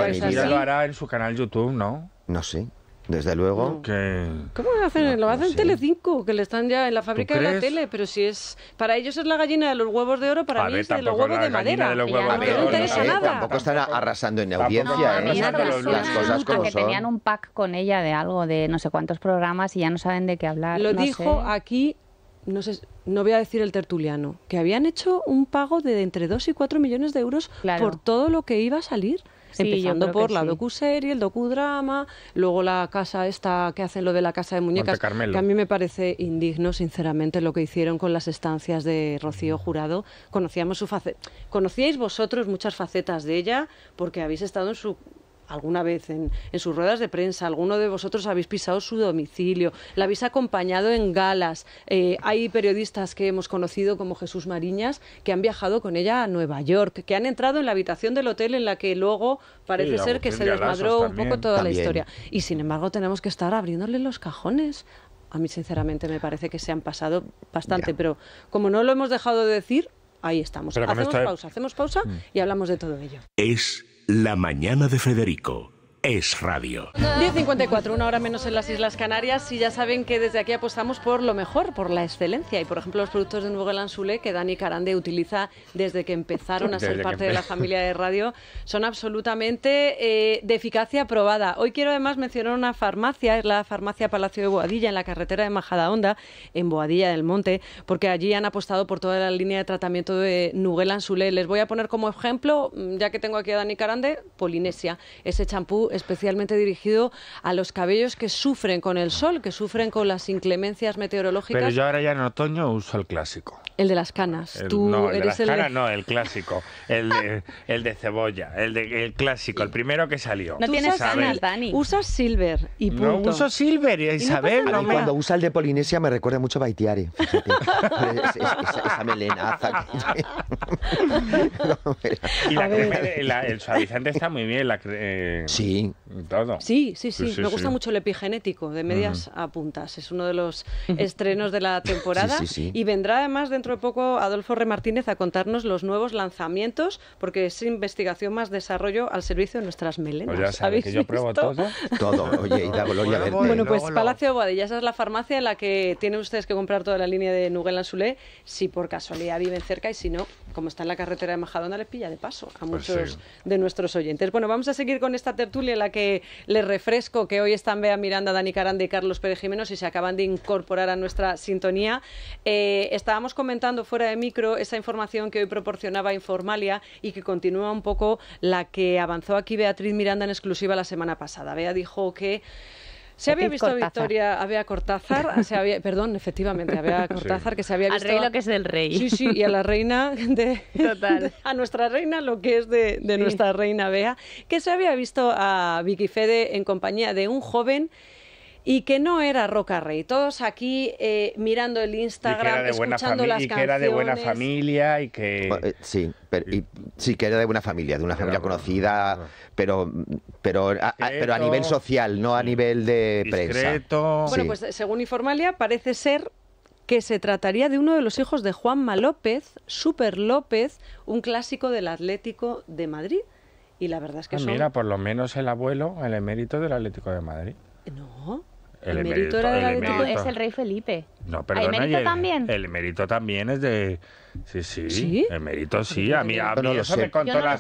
lo hará en su canal YouTube, ¿no? No sé. Desde luego. ¿Qué? ¿Cómo hacen? lo hacen tele 5, Telecinco, que le están ya en la fábrica de la tele, pero si es para ellos es la gallina de los huevos de oro, para mí es de los huevos de madera. De Tampoco están arrasando en audiencia, ¿eh? las, cosas como tenían un pack con ella de algo de no sé cuántos programas y ya no saben de qué hablar. Lo dijo aquí no sé, no voy a decir el tertuliano, que habían hecho un pago de entre 2 y 4 millones de euros por todo lo que iba a salir empezando por la docuserie, el docudrama, luego la casa esta que hacen lo de la casa de muñecas, que a mí me parece indigno, sinceramente, lo que hicieron con las estancias de Rocío Jurado. Conocíamos su faceta, conocíais vosotros muchas facetas de ella porque habéis estado en su alguna vez en, en, sus ruedas de prensa, alguno de vosotros habéis pisado su domicilio, la habéis acompañado en galas. Eh, hay periodistas que hemos conocido como Jesús Mariñas que han viajado con ella a Nueva York, que han entrado en la habitación del hotel en la que luego parece ser que se desmadró un poco toda la historia. Y sin embargo tenemos que estar abriéndole los cajones. A mí sinceramente me parece que se han pasado bastante, pero como no lo hemos dejado de decir, ahí estamos. Hacemos ¿eh? pausa, hacemos pausa mm. y hablamos de todo ello. Es la mañana de Federico es radio. 10.54, una hora menos en las Islas Canarias y ya saben que desde aquí apostamos por lo mejor, por la excelencia y por ejemplo los productos de Nuevo sulé que Dani Carande utiliza desde que empezaron a ser parte de la familia de radio son absolutamente eh, de eficacia probada. Hoy quiero además mencionar una farmacia, es la farmacia Palacio de Boadilla en la carretera de Majadahonda, en Boadilla del Monte, porque allí han apostado por toda la línea de tratamiento de Nuguel Les voy a poner como ejemplo, ya que tengo aquí a Dani Carande, Polinesia, ese champú especialmente dirigido a los cabellos que sufren con el sol, que sufren con las inclemencias meteorológicas. Pero yo ahora ya en otoño uso el clásico. El de las canas. El, no, el de las canas no, el clásico. El de, cebolla, el, de, clásico, el primero que salió. No tienes canas, Dani. Usas silver y punto. No uso silver, ¿Y no a cuando usa el de Polinesia me recuerda mucho a Baitiari, esa, y la crema, el suavizante está muy bien. La, eh, Sí, sí. Sí, sí, sí. Me gusta mucho el epigenético, de medias a puntas. Es uno de los estrenos de la temporada. Y vendrá además dentro de poco Adolfo Remartínez Martínez a contarnos los nuevos lanzamientos, porque es investigación más desarrollo al servicio de nuestras melenas. Pues ya yo visto? todo. Todo, oye, y la gloria verte. Bueno, pues Palacio luego. es la farmacia en la que tienen ustedes que comprar toda la línea de Zulé, si por casualidad viven cerca y si no, como está en la carretera de Majadona, les pilla de paso a pues muchos de nuestros oyentes. Bueno, vamos a seguir con esta tertulia la que les refresco que hoy están Bea Miranda, Dani Caranda y Carlos Pérez Jiménez y se acaban de incorporar a nuestra sintonía. Eh, estábamos comentando fuera de micro esa información que hoy proporcionaba Informalia y que continúa un poco la que avanzó aquí Beatriz Miranda en exclusiva la semana pasada. Bea dijo que se había visto a Victoria, Bea Cortázar, se había, perdón, efectivamente, a Bea Cortázar que se había visto. Al rey lo que es del rey. Sí, sí, y a la reina de. Total. a nuestra reina lo que es de, nuestra reina Bea, que se había visto a Vicky Fede en compañía de un joven y que no era Roca Rey. Todos aquí eh, mirando el Instagram, escuchando las canciones. Y que era de buena familia y que... Eh, sí, sí, que era de buena familia, de una familia conocida, ah. pero pero a, pero a nivel social, no a nivel de Bueno, pues eh, según Informalia parece ser que se trataría de uno de los hijos de Juanma López, Super López, un clásico del Atlético de Madrid. Y la verdad es que ah, son... Mira, por lo menos el abuelo, el emérito del Atlético de Madrid. No. El, mérito, es el rey Felipe. No, perdona, ¿El mérito también? El mérito también es de... Sí, sí, sí, el mérito sí. A mí, eso, me contó, la,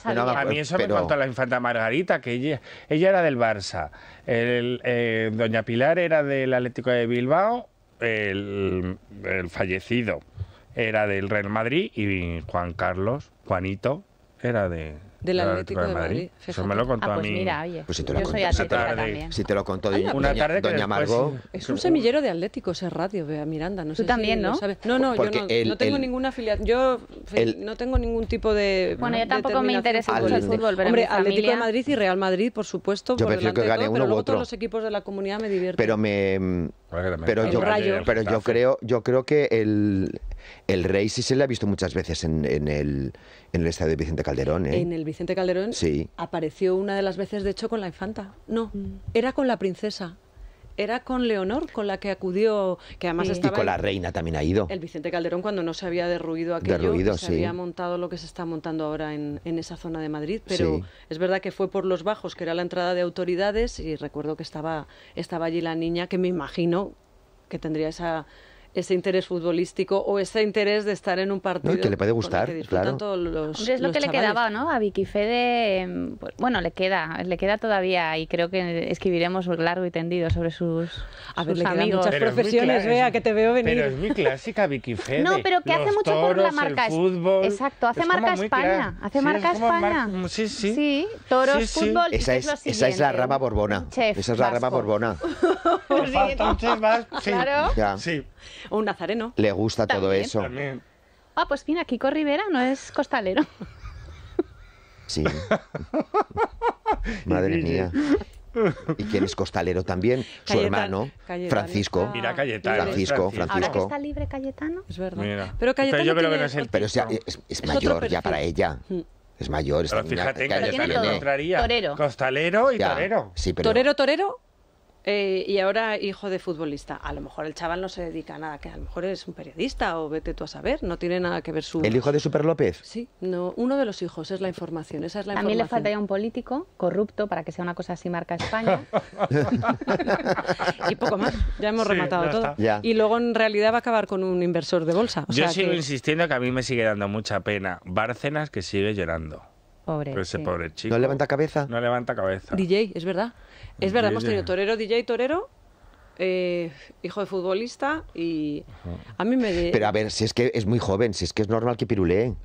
infanta Margarita, que ella, ella era del Barça. El, eh, Doña Pilar era del Atlético de Bilbao, el, el fallecido era del Real Madrid y Juan Carlos, Juanito, era de del Atlético de Madrid. Eso me lo ah, pues contó a mí. Mira, oye. Pues si te lo yo contó, soy una tarde, Si te lo doña, Margot. Es un semillero de Atlético, ese radio, vea, Miranda. No Tú también, ¿no? No, no, yo no, tengo ninguna afiliación. Yo no tengo ningún tipo de. Bueno, yo tampoco me interesa mucho el fútbol, pero. Hombre, Atlético de Madrid y Real Madrid, por supuesto. Yo por prefiero que uno Todos los equipos de la comunidad me divierten. Pero me. pero yo creo, yo creo que el, el rey sí se le ha visto muchas veces en, el, en estadio de Vicente Calderón. ¿eh? En el Vicente Calderón sí. apareció una de las veces, de hecho, con la infanta. No, mm. era con la princesa era con Leonor con la que acudió, que además estaba... Y con la reina también ha ido. El Vicente Calderón cuando no se había derruido aquello, se había montado lo que se está montando ahora en, en esa zona de Madrid, pero es verdad que fue por los bajos, que era la entrada de autoridades, y recuerdo que estaba, estaba allí la niña, que me imagino que tendría esa ese interés futbolístico o ese interés de estar en un partido. No, que le puede gustar, que claro. Todos los, es lo que le quedaba, ¿no? A Vicky Fede, em, pues, bueno, le queda, le queda todavía y creo que escribiremos largo y tendido sobre sus, a ver, sus le amigos. muchas profesiones, vea, que te veo venir. Pero es muy clásica Vicky Fede. No, pero que hace mucho por la marca. El fútbol, exacto, hace marca España, hace sí, marca España. Mm, sí, sí. Sí, toros, fútbol. Esa es, la rama borbona. Chef esa es la rama borbona. entonces más, sí. Claro. Sí. O un nazareno. Le gusta todo eso. Ah, pues mira, Kiko Rivera no es costalero. Sí. Madre mía. Y quién es costalero también, su hermano, Francisco. Ah, mira, Cayetano. Francisco, Francisco. Ahora está libre Cayetano. Es verdad. Pero Cayetano. Pero yo creo que no es el Pero es, mayor ya para ella. Mm. es mayor. Pero fíjate Cayetano que, Torero. Costalero y torero. Sí, pero... Torero, torero eh, y ahora hijo de futbolista. A lo mejor el chaval no se dedica a nada, que a lo mejor es un periodista o vete tú a saber, no tiene nada que ver su... ¿El hijo de Super López? Sí, no, uno de los hijos, es la información, esa es la información. A le falta ya un político corrupto para que sea una cosa así marca España. y poco más, ya hemos rematado todo. Y luego en realidad va a acabar con un inversor de bolsa. Yo sigo insistiendo que a mí me sigue dando mucha pena. Bárcenas que sigue llorando. Pobre, ese pobre chico. No levanta cabeza. No levanta cabeza. DJ, es verdad. Es verdad, hemos tenido torero, DJ torero, eh, hijo de futbolista y a mí me... Pero a ver, si es que es muy joven, si es que es normal que pirulee.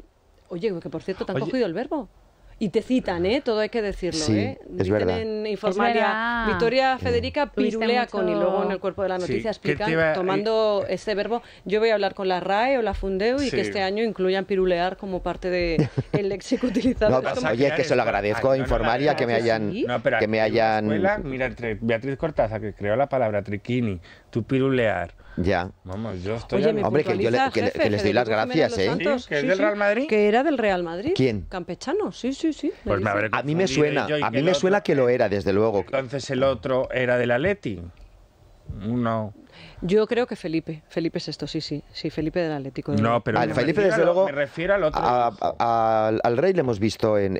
Oye, que por cierto, te han cogido el verbo. Y te citan, ¿eh? Todo hay que decirlo, ¿eh? Es verdad. Victoria Federica pirulea con y luego en el cuerpo de la noticia explica, tomando este verbo, yo voy a hablar con la RAE o la Fundeo y que este año incluyan pirulear como parte del de léxico utilizado. No, como... que se lo agradezco a Informaria que me hayan... que me hayan... mira, Beatriz Cortaza, que creó la palabra triquini, tu pirulear, ya. Vamos, yo estoy Oye, Hombre, que, yo le, que, les doy las gracias, ¿eh? Sí, que es del Real Madrid. Que era del Real Madrid. ¿Quién? Campechano, sí, sí, sí. Pues me a mí me suena, a mí me suena que lo era, desde luego. Entonces el otro era del Atleti. No. Yo creo que Felipe, Felipe es esto, sí, sí, sí, Felipe del Atlético. no, pero Felipe desde luego. Me refiero al otro. al Rey le hemos visto en,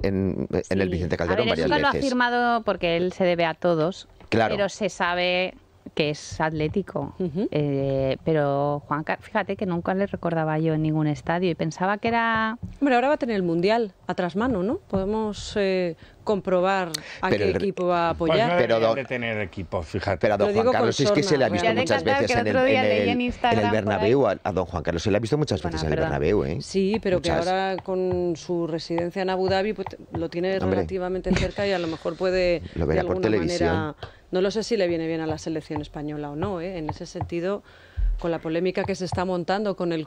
el Vicente Calderón a ver, varias eso veces. lo ha firmado porque él se debe a todos. Claro. Pero se sabe que es atlético. Eh, pero Juan, fíjate que nunca le recordaba yo en ningún estadio y pensaba que era... Hombre, ahora va a tener el Mundial a tras mano, ¿no? Podemos eh, comprobar a qué equipo va a apoyar. Pues no pero de tener equipo, fíjate. Pero a don Juan Carlos es que se le ha visto muchas veces en el, Bernabéu. A, don Juan Carlos se le ha visto muchas veces en el Bernabéu. ¿eh? Sí, pero que ahora con su residencia en Abu Dhabi pues, lo tiene relativamente cerca y a lo mejor puede lo verá por televisión. No lo sé si le viene bien a la selección española o no. ¿eh? En ese sentido, con la polémica que se está montando con el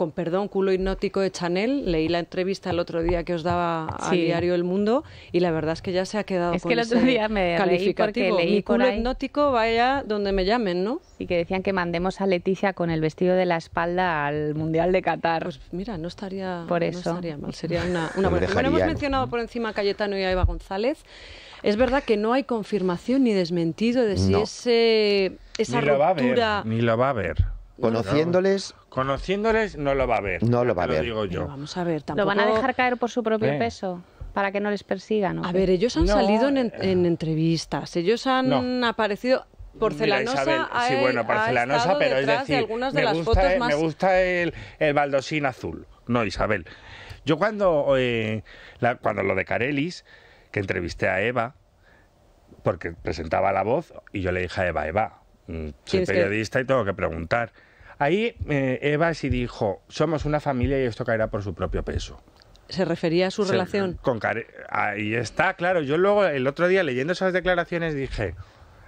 con perdón, culo hipnótico de Chanel. Leí la entrevista el otro día que os daba a diario El Mundo y la verdad es que ya se ha quedado es con que el otro día me calificativo. Leí Mi culo hipnótico vaya donde me llamen, ¿no? Y que decían que mandemos a Leticia con el vestido de la espalda al Mundial de Qatar. Pues mira, no estaría, por eso. No estaría mal. Sería una, una buena. Bueno, hemos mencionado por encima a Cayetano y a Eva González. Es verdad que no hay confirmación ni desmentido de si ese, esa ni ruptura... va a haber, ni la va a haber. Conociéndoles. Conociéndoles no lo va a ver. No lo va a ver. Lo digo yo. vamos a ver, Lo van a dejar caer por su propio peso para que no les persigan. a ver, ellos han salido eh, en, entrevistas, ellos han aparecido. Porcelanosa. sí, e-, porcelanosa, pero es decir, de las gusta, fotos me gusta el, el baldosín azul. No, Isabel. Yo cuando, eh, cuando lo de Carelis, que entrevisté a Eva, porque presentaba la voz, y yo le dije a Eva, Eva, mm, soy periodista y tengo que preguntar. Ahí eh, Eva sí dijo, somos una familia y esto caerá por su propio peso se refería a su relación. Con Ahí está, claro. Yo luego el otro día leyendo esas declaraciones dije,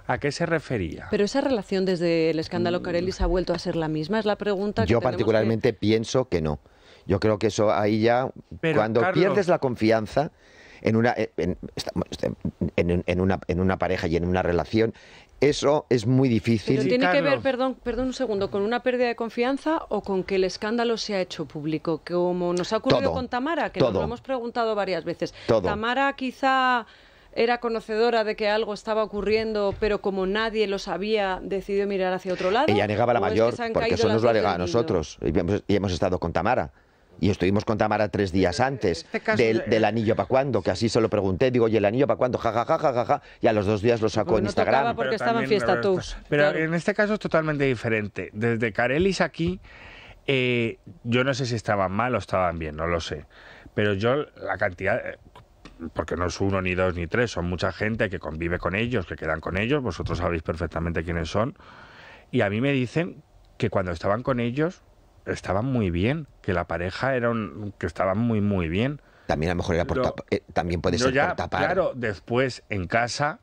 ¿a qué se refería? Pero esa relación desde el escándalo mm. se ha vuelto a ser la misma, es la pregunta que Yo particularmente pienso que no. Yo creo que eso ahí ya cuando pierdes la confianza en una en, en, una, en una pareja y en una relación eso es muy difícil. Pero tiene que ver, perdón, perdón un segundo, con una pérdida de confianza o con que el escándalo se ha hecho público, como nos ha ocurrido con Tamara, que nos lo hemos preguntado varias veces. Tamara quizá era conocedora de que algo estaba ocurriendo, pero como nadie lo sabía, decidió mirar hacia otro lado. Ella negaba la mayor, porque eso nos lo ha negado a nosotros. y hemos estado con Tamara y estuvimos con Tamara tres este días antes este del, anillo para cuándo, que así se lo pregunté, digo, ¿y el anillo para cuándo? Ja, ja, ja, ja, ja, y a los dos días lo sacó en Instagram. pero estaba en fiesta Pero en este caso es totalmente diferente. Desde Carelis aquí, eh, yo no sé si estaban mal o estaban bien, no lo sé. Pero yo la cantidad, eh, porque no es uno, ni dos, ni tres, son mucha gente que convive con ellos, que quedan con ellos, vosotros sabéis perfectamente quiénes son, y a mí me dicen que cuando estaban con ellos estaban muy bien, que la pareja era que estaban muy muy bien. También a lo mejor era por eh, también puede ser Claro, después en casa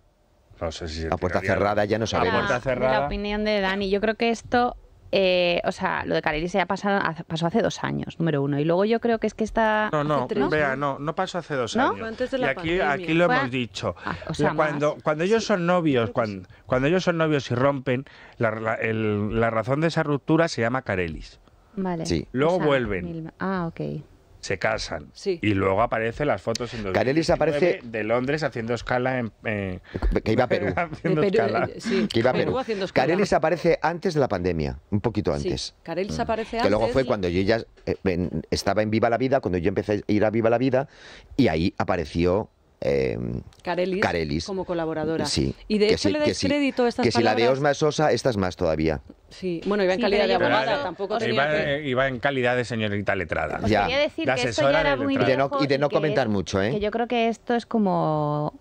no a puerta cerrada ya no sabemos. La, la opinión de Dani, yo creo que esto eh, o sea, lo de Carelis ya pasó hace dos años, número uno. Y luego yo creo que es que está. No, no, vea, no, no pasó hace dos años. y aquí, aquí lo hemos dicho. Ah, o cuando, cuando ellos son novios, cuando, cuando ellos son novios y rompen, la, la, la razón de esa ruptura se llama Carelis. Vale. Luego vuelven. Ah, ok. Se casan. Y luego aparecen las fotos en aparece... de Londres haciendo escala en. Eh, que iba a Perú. haciendo escala. Eh, que iba a Perú. Carelis aparece antes de la pandemia, un poquito antes. Sí. Mm. aparece antes. Que luego fue cuando yo ya eh, estaba en Viva la Vida, cuando yo empecé a ir a Viva la Vida, y ahí apareció Em, Carelis, como colaboradora. y de hecho le das crédito a estas Que si la de Osma es Sosa, esta es más todavía. Sí, bueno, iba en calidad de abogada, tampoco iba, iba, en calidad de señorita letrada. ya. de que y de no, y de no comentar mucho, ¿eh? Que yo creo que esto es como...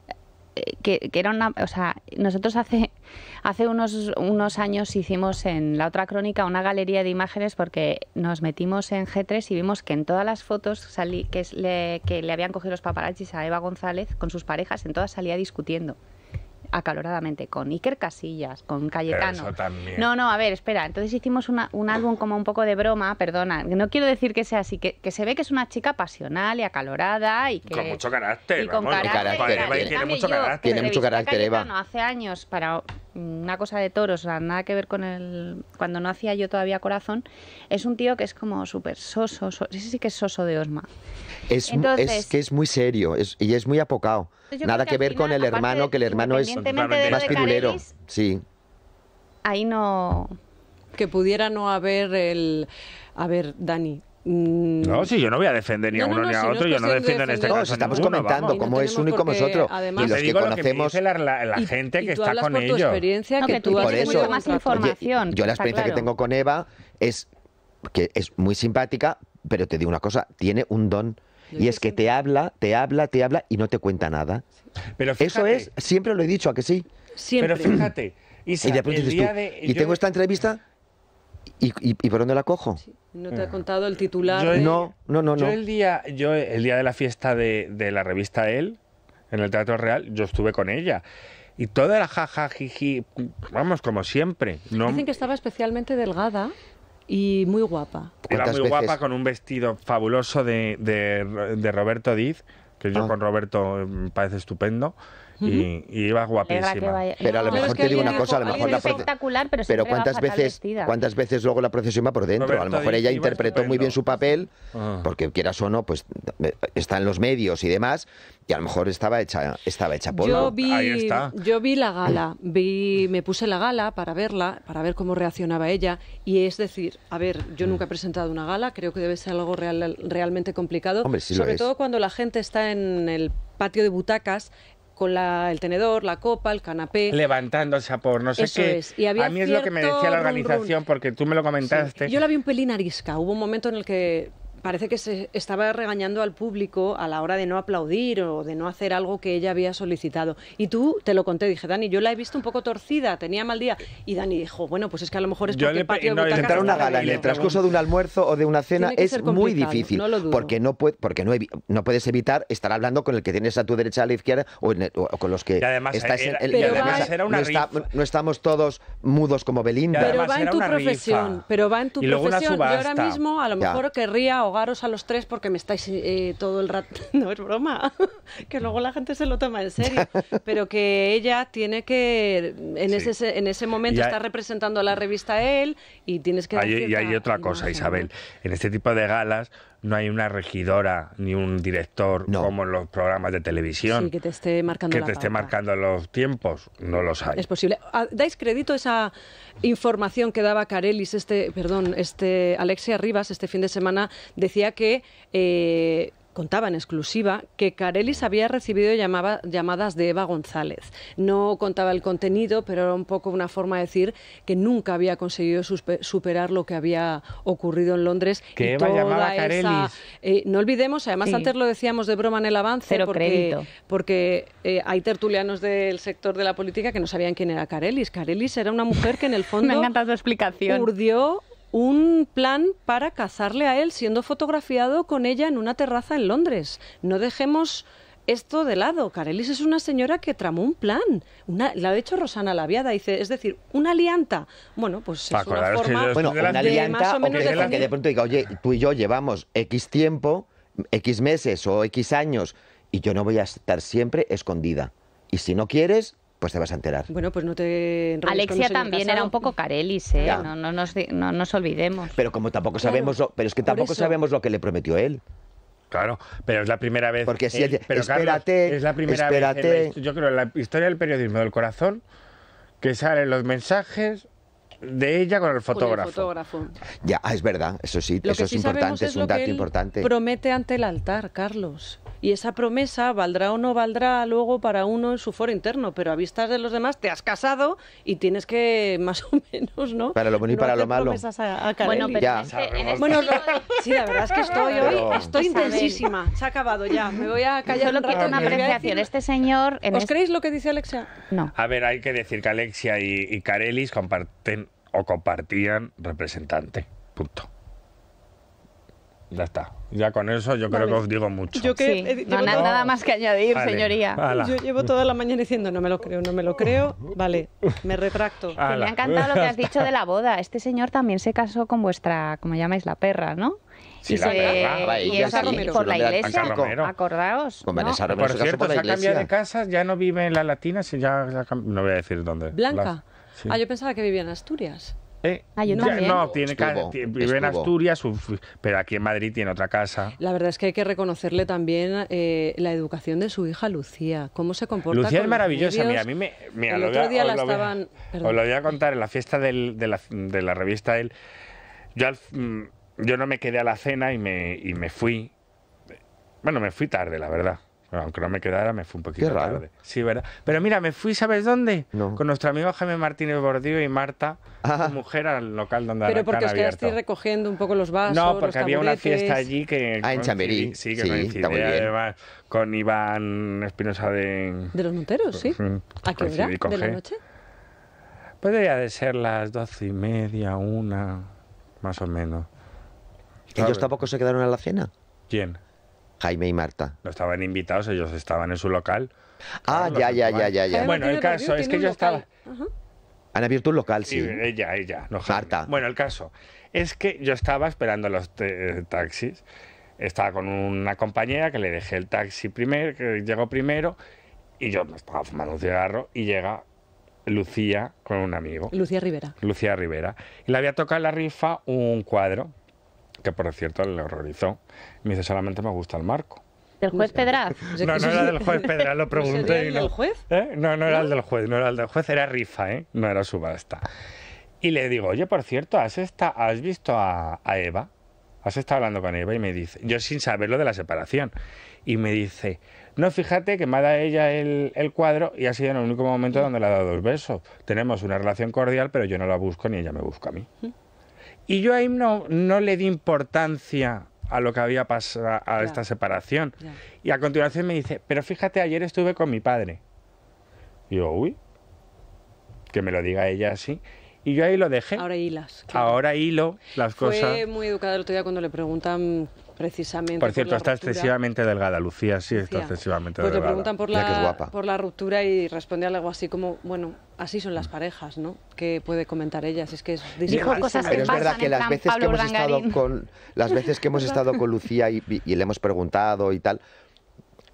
Eh, que, que era una... O sea, nosotros hace Hace unos, unos años hicimos en la otra crónica una galería de imágenes porque nos metimos en G3 y vimos que en todas las fotos salí, que, le, que le habían cogido los paparazzis a Eva González con sus parejas, en todas salía discutiendo acaloradamente con Iker Casillas, con Cayetano. no, no, a ver, espera. Entonces hicimos un ah. álbum como un poco de broma, perdona. No quiero decir que sea así, que, se ve que es una chica pasional y acalorada y que. Con mucho carácter. con carácter. tiene, mucho carácter. tiene mucho carácter, Eva. Hace años para una cosa de toros, nada que ver con el. Cuando no hacía yo todavía corazón, es un tío que es como súper soso, Ese sí que es soso de Osma. Es, que es muy serio y es muy apocado. Nada que, ver con el hermano, que el hermano es más pirulero. sí. Ahí no. Que pudiera no haber el. A ver, Dani, Mm. No, sí, yo no voy a defender ni a uno ni a otro, yo no defiendo en este caso. estamos comentando cómo es uno y cómo es otro. Además, y los que conocemos. la, gente que está con ellos. experiencia que tú, más información. yo la experiencia que tengo con Eva es que es muy simpática, pero te digo una cosa, tiene un don. Y es que te habla, te habla, te habla y no te cuenta nada. Pero Eso es, siempre lo he dicho, ¿a que sí? Pero fíjate, y tengo esta entrevista? ¿Y, por dónde la cojo? No te ha mm. contado el titular. No, no, no. Yo no. el día, yo el día de la fiesta de, de, la revista Él, en el Teatro Real, yo estuve con ella. Y toda la jajajiji, vamos, como siempre. No... Dicen que estaba especialmente delgada y muy guapa. Era muy guapa con un vestido fabuloso de, de Roberto Diz, que yo ah. con Roberto me mm, parece estupendo y, iba guapísima. Pero a lo mejor te digo una cosa, a lo mejor la espectacular, pero, cuántas veces cuántas veces luego la procesión va por dentro, a lo mejor ella interpretó muy bien su papel, porque quieras o no, pues eh, está en los medios y demás, y a lo mejor estaba hecha estaba hecha polvo. Yo vi, Yo vi la gala, vi me puse la gala para verla, para ver cómo reaccionaba ella y es decir, a ver, yo mm. nunca he presentado una gala, creo que debe ser algo realmente complicado, Hombre, sí sobre todo cuando la gente está en el patio de butacas con el tenedor, la copa, el canapé. levantando el por no sé qué. a mí es lo que me decía la organización, porque tú me lo comentaste. Yo la vi un pelín arisca. Hubo un momento en el que parece que se estaba regañando al público a la hora de no aplaudir o de no hacer algo que ella había solicitado. Y tú te lo conté, dije, Dani, yo la he visto un poco torcida, tenía mal día. Y Dani dijo, bueno, pues es que a lo mejor es porque el patio una gala en el transcurso de un almuerzo o de una cena es muy difícil. No lo dudo. Porque, no, puede, porque no, no, puedes evitar estar hablando con el que tienes a tu derecha, a la izquierda o, con los que... además, y además una no, estamos todos mudos como Belinda. Pero va en tu profesión. Pero va en tu profesión. ahora mismo a lo mejor querría ahogaros a los tres porque me estáis eh, todo el rato. No es broma, que luego la gente se lo toma en serio. Pero que ella tiene que, en, ese, en ese momento, está representando a la revista él y tienes que. y hay otra ah, cosa, Isabel. En este tipo de galas no hay una regidora ni un director como en los programas de televisión. Sí, que te esté marcando esté marcando los tiempos, no los hay. Es posible. Ah, ¿Dais crédito a esa información que daba Carelis, este, perdón, este Alexia Rivas este fin de semana? Decía que eh, contaba en exclusiva que Carelis había recibido llamadas de Eva González. No contaba el contenido, pero era un poco una forma de decir que nunca había conseguido superar lo que había ocurrido en Londres. Que Eva llamaba Carelis. Eh, no olvidemos, además antes lo decíamos de broma en el avance, porque, eh, hay tertulianos del sector de la política que no sabían quién era Carelis. Carelis era una mujer que en el fondo... Me encanta explicación. Urdió un plan para cazarle a él siendo fotografiado con ella en una terraza en Londres. No dejemos esto de lado. Carelis es una señora que tramó un plan. la ha hecho Rosana Laviada, dice, es decir, una alianta. Bueno, pues es una forma bueno, una alianta, o de, que de pronto diga, oye, tú y yo llevamos X tiempo, X meses o X años, y yo no voy a estar siempre escondida. Y si no quieres, pues te vas a enterar. Bueno, pues no te... Alexia también era un poco Carelis, ¿eh? no, no, nos, olvidemos. Pero como tampoco sabemos, pero es que tampoco sabemos lo que le prometió él. Claro, pero es la primera vez. Porque si eh, es la primera vez. yo creo en la historia del periodismo del corazón que salen los mensajes de ella con el fotógrafo. Ya, ah, es verdad, eso sí, eso es importante, es un dato importante. Promete ante el altar, Carlos y esa promesa valdrá o no valdrá luego para uno en su foro interno, pero a vistas de los demás te has casado y tienes que más o menos, ¿no? Para lo bueno y para lo malo. bueno, pero ya. Este bueno, sí, la verdad es que estoy hoy estoy intensísima. Se ha acabado ya. Me voy a callar. Solo quito una apreciación. Este señor. ¿Os creéis lo que dice Alexia? No. A ver, hay que decir que Alexia y, y Carelis comparten o compartían representante. Punto. Ya está. Ya con eso yo creo que os digo mucho. Yo que, eh, no, nada, nada más que añadir, señoría. Yo llevo toda la mañana diciendo, no me lo creo, no me lo creo. Vale, me retracto. me ha encantado lo que has dicho de la boda. Este señor también se casó con vuestra, como llamáis, la perra, ¿no? y la se, y ah, por la iglesia, acordaos. Con por cierto, se ha cambiado de casa, ya no vive en la latina, ya, no voy a decir dónde. Blanca. Ah, yo pensaba que vivía en Asturias. ¿Eh? Ah, no, tiene vive en Asturias, pero aquí en Madrid tiene otra casa. La verdad es que hay que reconocerle también eh, la educación de su hija Lucía. ¿Cómo se comporta? Lucía es maravillosa. Mira, a mí me. Mira, otro la estaban. os lo voy a contar en la fiesta de, la, revista él. Yo, mm, yo no me quedé a la cena y me, y me fui. Bueno, me fui tarde, la verdad aunque no me quedara, me fui un poquito Qué raro. tarde. Sí, ¿verdad? Pero mira, me fui, ¿sabes dónde? No. Con nuestro amigo Jaime Martínez Bordillo y Marta, ah. mujer, al local donde Pero porque os estoy recogiendo un poco los vasos, No, porque había una fiesta allí que... Ah, en Chamberí. Sí, que sí, está muy bien. además, con Iván Espinosa de... De los Monteros, sí. ¿A qué hora de la noche? Podría pues de ser las doce y media, una, más o menos. ¿Ellos tampoco se quedaron a la cena? ¿Quién? Jaime y Marta. No estaban invitados, ellos estaban en su local. Ah, ya, ya, ya, ya, ya, Bueno, el caso es que yo estaba... Han abierto un local, sí. sí ella, ella. Marta. Bueno, el caso es que yo estaba esperando los eh, taxis. Estaba con una compañera que le dejé el taxi primero, que llegó primero, y yo me estaba fumando un cigarro y llega Lucía con un amigo. Lucía Rivera. Lucía Rivera. Y le había tocado la rifa un cuadro que por cierto le horrorizó. Me dice, solamente me gusta el marco. ¿Del juez Pedraz? No, no era del juez Pedraz, lo pregunté. ¿No del juez? ¿Eh? No, no era el del juez, no era el del juez, era rifa, ¿eh? no era subasta. Y le digo, oye, por cierto, ¿has, esta, has visto a, Eva? ¿Has estado hablando con Eva? Y me dice, yo sin saberlo de la separación. Y me dice, no, fíjate que me ha dado ella el, el, cuadro y ha sido en el único momento donde le ha dado dos besos. Tenemos una relación cordial, pero yo no la busco ni ella me busca a mí. Mm. Y yo ahí no, no le di importancia a lo que había pasado, a esta separación. Y a continuación me dice, pero fíjate, ayer estuve con mi padre. Y yo, uy, que me lo diga ella así. Y yo ahí lo dejé. Ahora hilas. Ahora hilo las cosas. Fue muy educada el otro día cuando le preguntan precisamente. Por cierto, está excesivamente delgada, Lucía, sí, está excesivamente pues delgada. preguntan por la, ruptura y responde algo así como, bueno, así son las parejas, ¿no? ¿Qué puede comentar ella? es que es Pero es verdad que las veces que, hemos estado con, las veces que hemos estado con Lucía y le hemos preguntado y tal,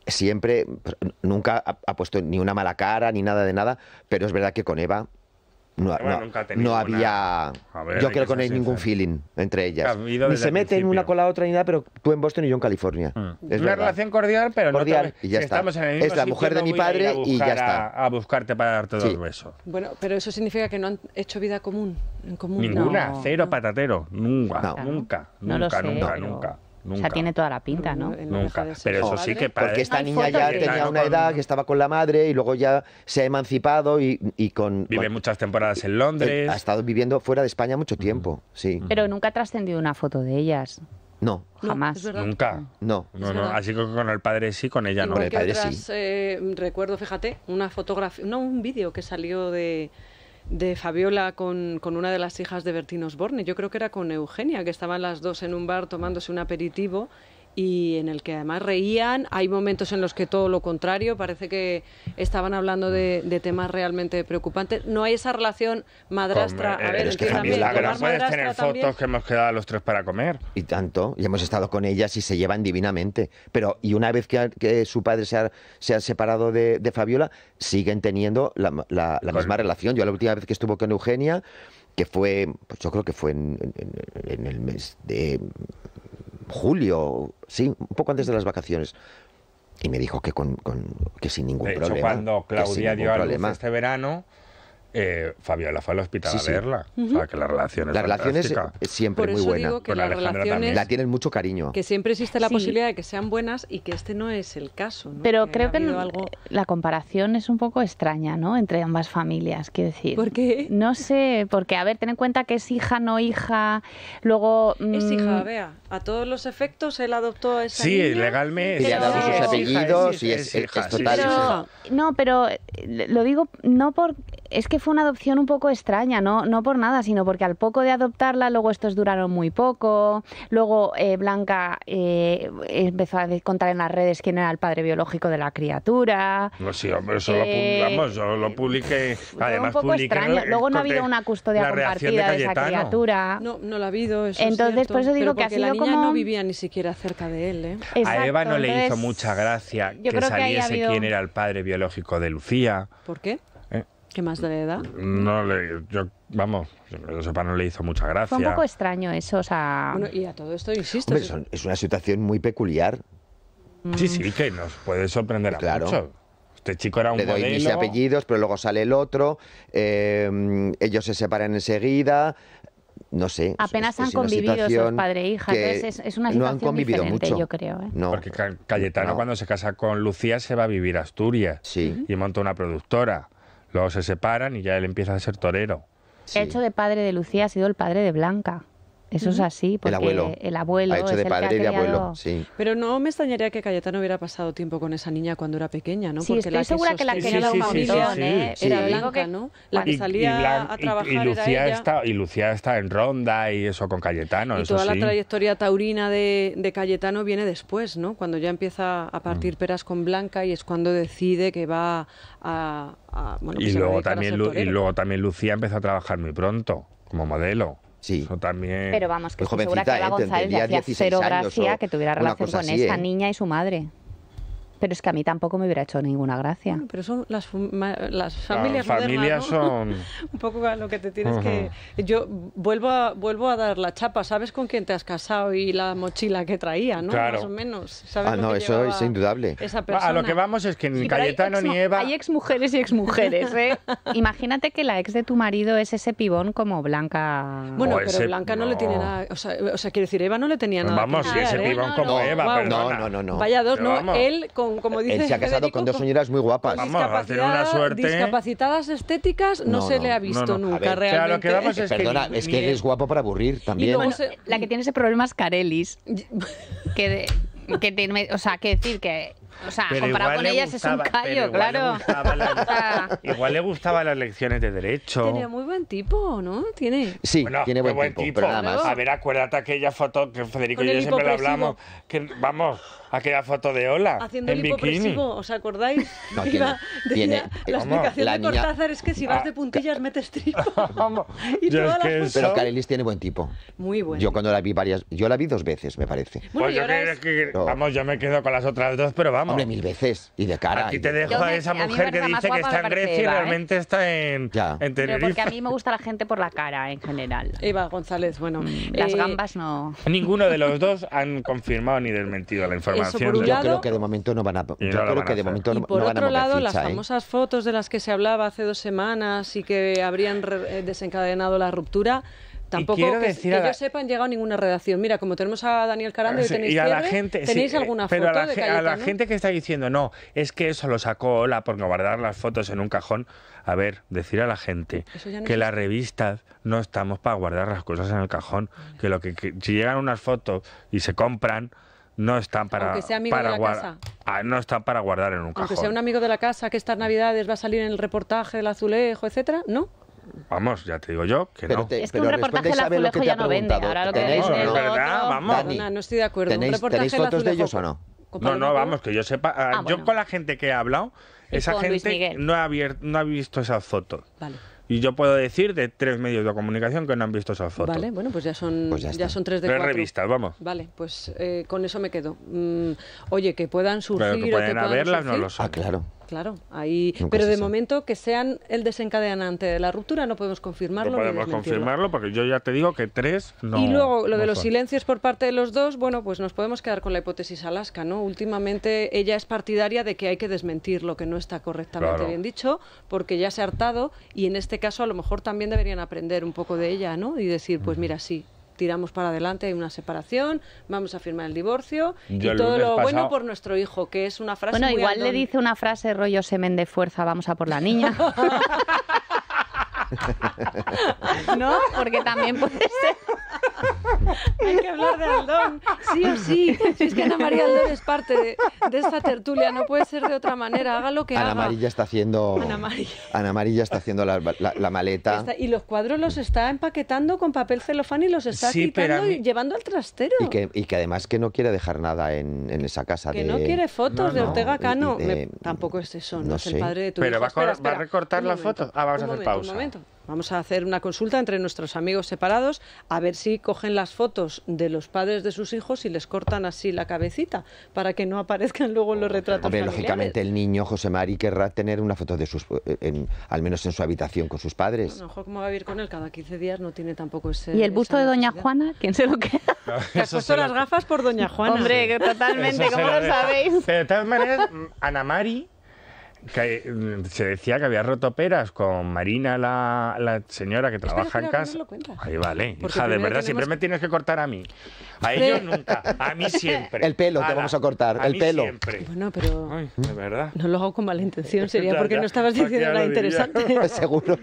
siempre, pues, nunca ha, puesto ni una mala cara ni nada de nada, pero es verdad que con Eva no, había. yo creo que no hay ningún feeling entre ellas. Ni se meten una con la otra ni nada, pero tú en Boston y yo en California. Mm. Es una relación cordial, pero no estamos en Es la mujer de mi padre y ya está. A, buscarte para darte todo dos besos. Bueno, pero eso significa que no han hecho vida común. En común Ninguna, cero patatero. Nunca, nunca, nunca, nunca. O sea, tiene toda la pinta, ¿no? Nunca. Pero eso sí que Porque esta niña ya tenía una edad que estaba con la madre y luego ya se ha emancipado y, con. Vive muchas temporadas en Londres. Eh, ha estado viviendo fuera de España mucho tiempo, sí. Pero nunca ha trascendido una foto de ellas. No. Jamás. Nunca. No. no, Así que con el padre sí, con ella no. Con el padre sí. Eh, recuerdo, fíjate, una fotografía, no, un vídeo que salió de de Fabiola con, con, una de las hijas de Bertín Osborne. Yo creo que era con Eugenia, que estaban las dos en un bar tomándose un aperitivo y en el que además reían. Hay momentos en los que todo lo contrario, parece que estaban hablando de, temas realmente preocupantes. No hay esa relación madrastra. a es que también, puedes tener fotos que hemos quedado los tres para comer. Y tanto, y hemos estado con ellas y se llevan divinamente. Pero, y una vez que, su padre se ha, se ha separado de, de, Fabiola, siguen teniendo la, la, la misma relación. Yo la última vez que estuvo con Eugenia, que fue, pues, yo creo que fue en, en, el mes de julio, sí, un poco antes de las vacaciones. Y me dijo que, con, que sin ningún de problema. cuando Claudia dio a luz este verano, eh, Fabiola fue al hospital a verla. que la relación es La relación es, siempre muy buena. la tienen mucho cariño. Que siempre existe la posibilidad de que sean buenas y que este no es el caso. Pero creo que algo... la comparación es un poco extraña, ¿no? Entre ambas familias, quiero decir. ¿Por qué? No sé, porque, a ver, ten en cuenta que es hija, no hija, luego... Mm, es hija, vea. A todos los efectos él adoptó a esa Sí, legalmente. Y ha dado sus apellidos y es, hija, no, pero eh, lo digo no por es que fue una adopción un poco extraña, no, no por nada, sino porque al poco de adoptarla, luego estos duraron muy poco, luego eh, Blanca eh, empezó a contar en las redes quién era el padre biológico de la criatura. No, sí, hombre, eso lo, eh, lo publiqué, además un poco extraño. Luego no ha habido una custodia compartida de, esa criatura. No, no la ha habido, Entonces, por eso digo que ha sido la niña no vivía ni siquiera cerca de él, a Eva no le hizo mucha gracia que saliese quién era el padre biológico de Lucía. ¿Por qué? ¿Qué más de edad? No le. Yo, vamos, no le hizo mucha gracia. Fue un poco extraño eso, o sea. y a todo esto, insisto. es una situación muy peculiar. Sí, sí, mm. que nos puede sorprender claro. a Este chico era un Le doy apellidos, pero luego sale el otro. Em, ellos se separan enseguida no sé. Apenas han convivido esos padre e hija, entonces es, una situación no han convivido mucho. yo creo. ¿eh? Porque Cayetano cuando se casa con Lucía se va a vivir a Asturias sí. y monta una productora. Luego se separan y ya él empieza a ser torero. El hecho de padre de Lucía ha sido el padre de Blanca. Eso es así, porque el abuelo, el abuelo padre y de abuelo. Pero no me extrañaría que Cayetano hubiera pasado tiempo con esa niña cuando era pequeña, ¿no? porque estoy la segura que, la tenía un ¿eh? ¿eh? Era blanca, ¿no? La que salía a trabajar y, Lucía Está, y Lucía está en Ronda y eso con Cayetano, Y toda la trayectoria taurina de, Cayetano viene después, ¿no? Cuando ya empieza a partir mm. peras con Blanca y es cuando decide que va a... y, luego también, y luego también Lucía empezó a trabajar muy pronto como modelo. Sí. Eso también. Pero vamos, que pues segura que Eva ¿eh? González le hacía cero gracia que tuviera relación con esa ¿eh? niña y su madre. Pero es que a mí tampoco me hubiera hecho ninguna gracia. pero son las, las familias, las familias son... Un poco lo que te tienes que... Yo vuelvo a, vuelvo a dar la chapa, ¿sabes con quién te has casado y la mochila que traía, no? Claro. Más o menos. ah, no, eso es indudable. A lo que vamos es que ni Cayetano ni Eva... Hay exmujeres y exmujeres, ¿eh? Imagínate que la ex de tu marido es ese pibón como Blanca... Bueno, pero Blanca no. le tiene nada... O sea, o quiero decir, Eva no le tenía pues nada Vamos, si ese ¿eh? pibón como Eva, pero No, no, no, Vaya dos, no, él... Él se ha casado con dos señoras muy guapas. Vamos, a una suerte. Discapacitadas estéticas no, se le ha visto nunca, realmente. es que, es guapo para aburrir también. La que tiene ese problema es Carelis. que, tiene, o sea, que decir que o sea, comparado con ellas es un callo, claro. Igual le, gustaban gustaba las lecciones de Derecho. Tiene muy buen tipo, ¿no? Tiene... Sí, tiene buen, tipo, A ver, acuérdate aquella foto que Federico y yo siempre le hablamos. vamos, aquella foto de Ola Haciendo el bikini. ¿Os acordáis? No, tiene, la explicación de Cortázar es que si vas ah, de puntillas metes tripa. Pero Carelis tiene buen tipo. Muy bueno. Yo cuando la vi varias... Yo la vi dos veces, me parece. Bueno, pues yo, creo que, vamos, yo me quedo con las otras dos, pero vamos. Hombre, mil veces. Y de cara. Aquí te dejo a esa mujer que dice que ¿eh? está en Grecia y realmente está en, Tenerife. porque a mí me gusta la gente por la cara en general. Eva González, bueno. Mm, eh, las gambas no. Ninguno de los dos han confirmado ni desmentido la información. Yo creo que de momento no van a. Yo creo que de momento no, van a por otro lado, las ¿eh? famosas fotos de las que se hablaba hace dos semanas y que habrían desencadenado la ruptura Tampoco quiero que, decir que yo sepa han llegado a ninguna redacción. Mira, como tenemos a Daniel Carando y tenéis, a la gente, alguna foto a la, A la gente que está diciendo, no, es que eso lo sacó Ola por guardar las fotos en un cajón. A ver, decir a la gente que las revistas no estamos para guardar las cosas en el cajón. Que lo que, si llegan unas fotos y se compran, no están para, de la casa. Ah, no están para guardar en un cajón. Aunque sea un amigo de la casa que estas navidades va a salir en el reportaje del azulejo, etcétera, ¿no? Vamos, ya te digo yo que no. es que un reportaje la azulejo ya no vende. Ahora lo que ¿Tenéis, no, es verdad, vamos. no, estoy de acuerdo. ¿Tenéis, fotos de ellos o no? No, no, vamos, que yo sepa. Ah, ah, yo con la gente que he hablado, esa gente no ha, visto esas fotos. Y yo puedo decir de tres medios de comunicación que no han visto esa foto. Vale, bueno, pues ya son, pues ya, son tres de cuatro. revistas, vamos. Vale, pues eh, con eso me quedo. Mm, oye, que puedan surgir... Pero que pueden haberlas, no lo sé. Ah, claro. Claro, ahí. pero de momento que sean el desencadenante de la ruptura no podemos confirmarlo. No podemos confirmarlo porque yo ya te digo que tres no. Y luego lo de los silencios por parte de los dos, bueno, pues nos podemos quedar con la hipótesis Alaska, ¿no? Últimamente ella es partidaria de que hay que desmentir lo que no está correctamente bien dicho porque ya se ha hartado y en este caso a lo mejor también deberían aprender un poco de ella, ¿no? Y decir, pues mira, sí, tiramos para adelante, hay una separación, vamos a firmar el divorcio y todo lo bueno por nuestro hijo, que es una frase. Bueno, igual le dice una frase rollo semen de fuerza, vamos a por la niña. ¿No? Porque también puede ser. Hay que hablar de Aldón. Sí o sí. es que Ana María Aldón es parte de, esta tertulia, no puede ser de otra manera. Haga lo que Ana haga. está haciendo. Ana María. Ana está haciendo la, maleta. y los cuadros los está empaquetando con papel celofán y los está quitando y llevando al trastero. Y que, además que no quiere dejar nada en, esa casa. Que no quiere fotos de Ortega Cano. Tampoco es eso, no, es el padre de tu Pero va, a recortar la foto. Ah, vamos a hacer pausa. momento. Vamos a hacer una consulta entre nuestros amigos separados a ver si cogen las fotos de los padres de sus hijos y les cortan así la cabecita para que no aparezcan luego en los retratos. Hombre, lógicamente el niño José Mari querrá tener una foto de sus, eh, al menos en su habitación con sus padres. No, ¿cómo va a vivir con él cada 15 días? No tiene tampoco ese. ¿Y el busto de Doña Juana? ¿Quién se lo queda? Se las gafas por Doña Juana? Hombre, totalmente, ¿cómo lo sabéis? de todas maneras, Ana Mari que eh, se decía que había roto peras con Marina, la, señora que trabaja en casa. Ahí vale, hija, de verdad, siempre me tienes que cortar a mí. A ellos nunca, a mí siempre. El pelo te vamos a cortar, el pelo. Bueno, pero verdad. No lo hago con mala intención, sería porque no estabas diciendo nada interesante. Seguro.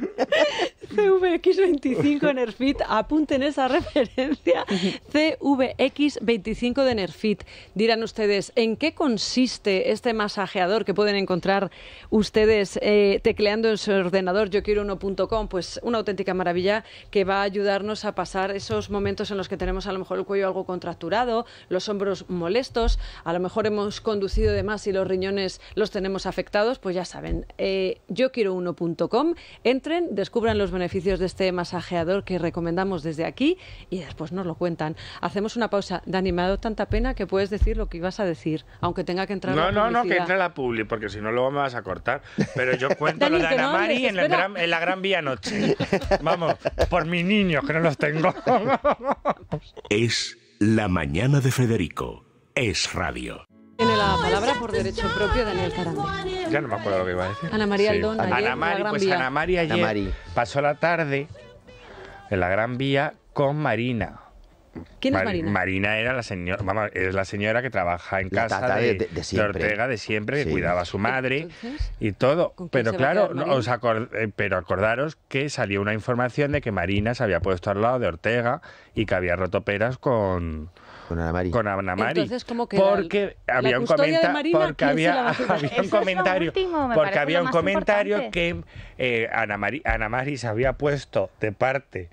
CVX25 Nerfit, apunten esa referencia. CVX25 de Nerfit. Dirán ustedes, ¿en qué consiste este masajeador que pueden encontrar ustedes eh, tecleando en su ordenador yo quiero uno.com? Pues una auténtica maravilla que va a ayudarnos a pasar esos momentos en los que tenemos a lo mejor el cuello algo contracturado, los hombros molestos, a lo mejor hemos conducido de más y los riñones los tenemos afectados, pues ya saben, eh, yo quiero uno.com, entren, descubran los beneficios beneficios de este masajeador que recomendamos desde aquí y después nos lo cuentan. Hacemos una pausa. Dani, me ha dado tanta pena que puedes decir lo que ibas a decir, aunque tenga que entrar no, la No, no, no, que entre la publi, porque si no luego me vas a cortar. Pero yo cuento lo de Ana Mari en, en la Gran Vía Noche. Vamos, por mis niños, que no los tengo. es la mañana de Federico. Es radio. Tiene la palabra por derecho propio Daniel Caramba. Ya no me acuerdo lo que iba a decir. Ana María Aldón, Ana Mari, pues Ana María ayer pasó la tarde en la Gran Vía con Marina. ¿Quién es Marina? Marina era la señora, es la señora que trabaja en casa de, Ortega de siempre, que cuidaba a su madre y todo. Pero claro, os eh, pero acordaros que salió una información de que Marina se había puesto al lado de Ortega y que había roto peras con, con Ana Mari. Entonces, Porque había un, comentario porque había, un comentario. porque había un comentario que eh, Ana, Mari, Ana se había puesto de parte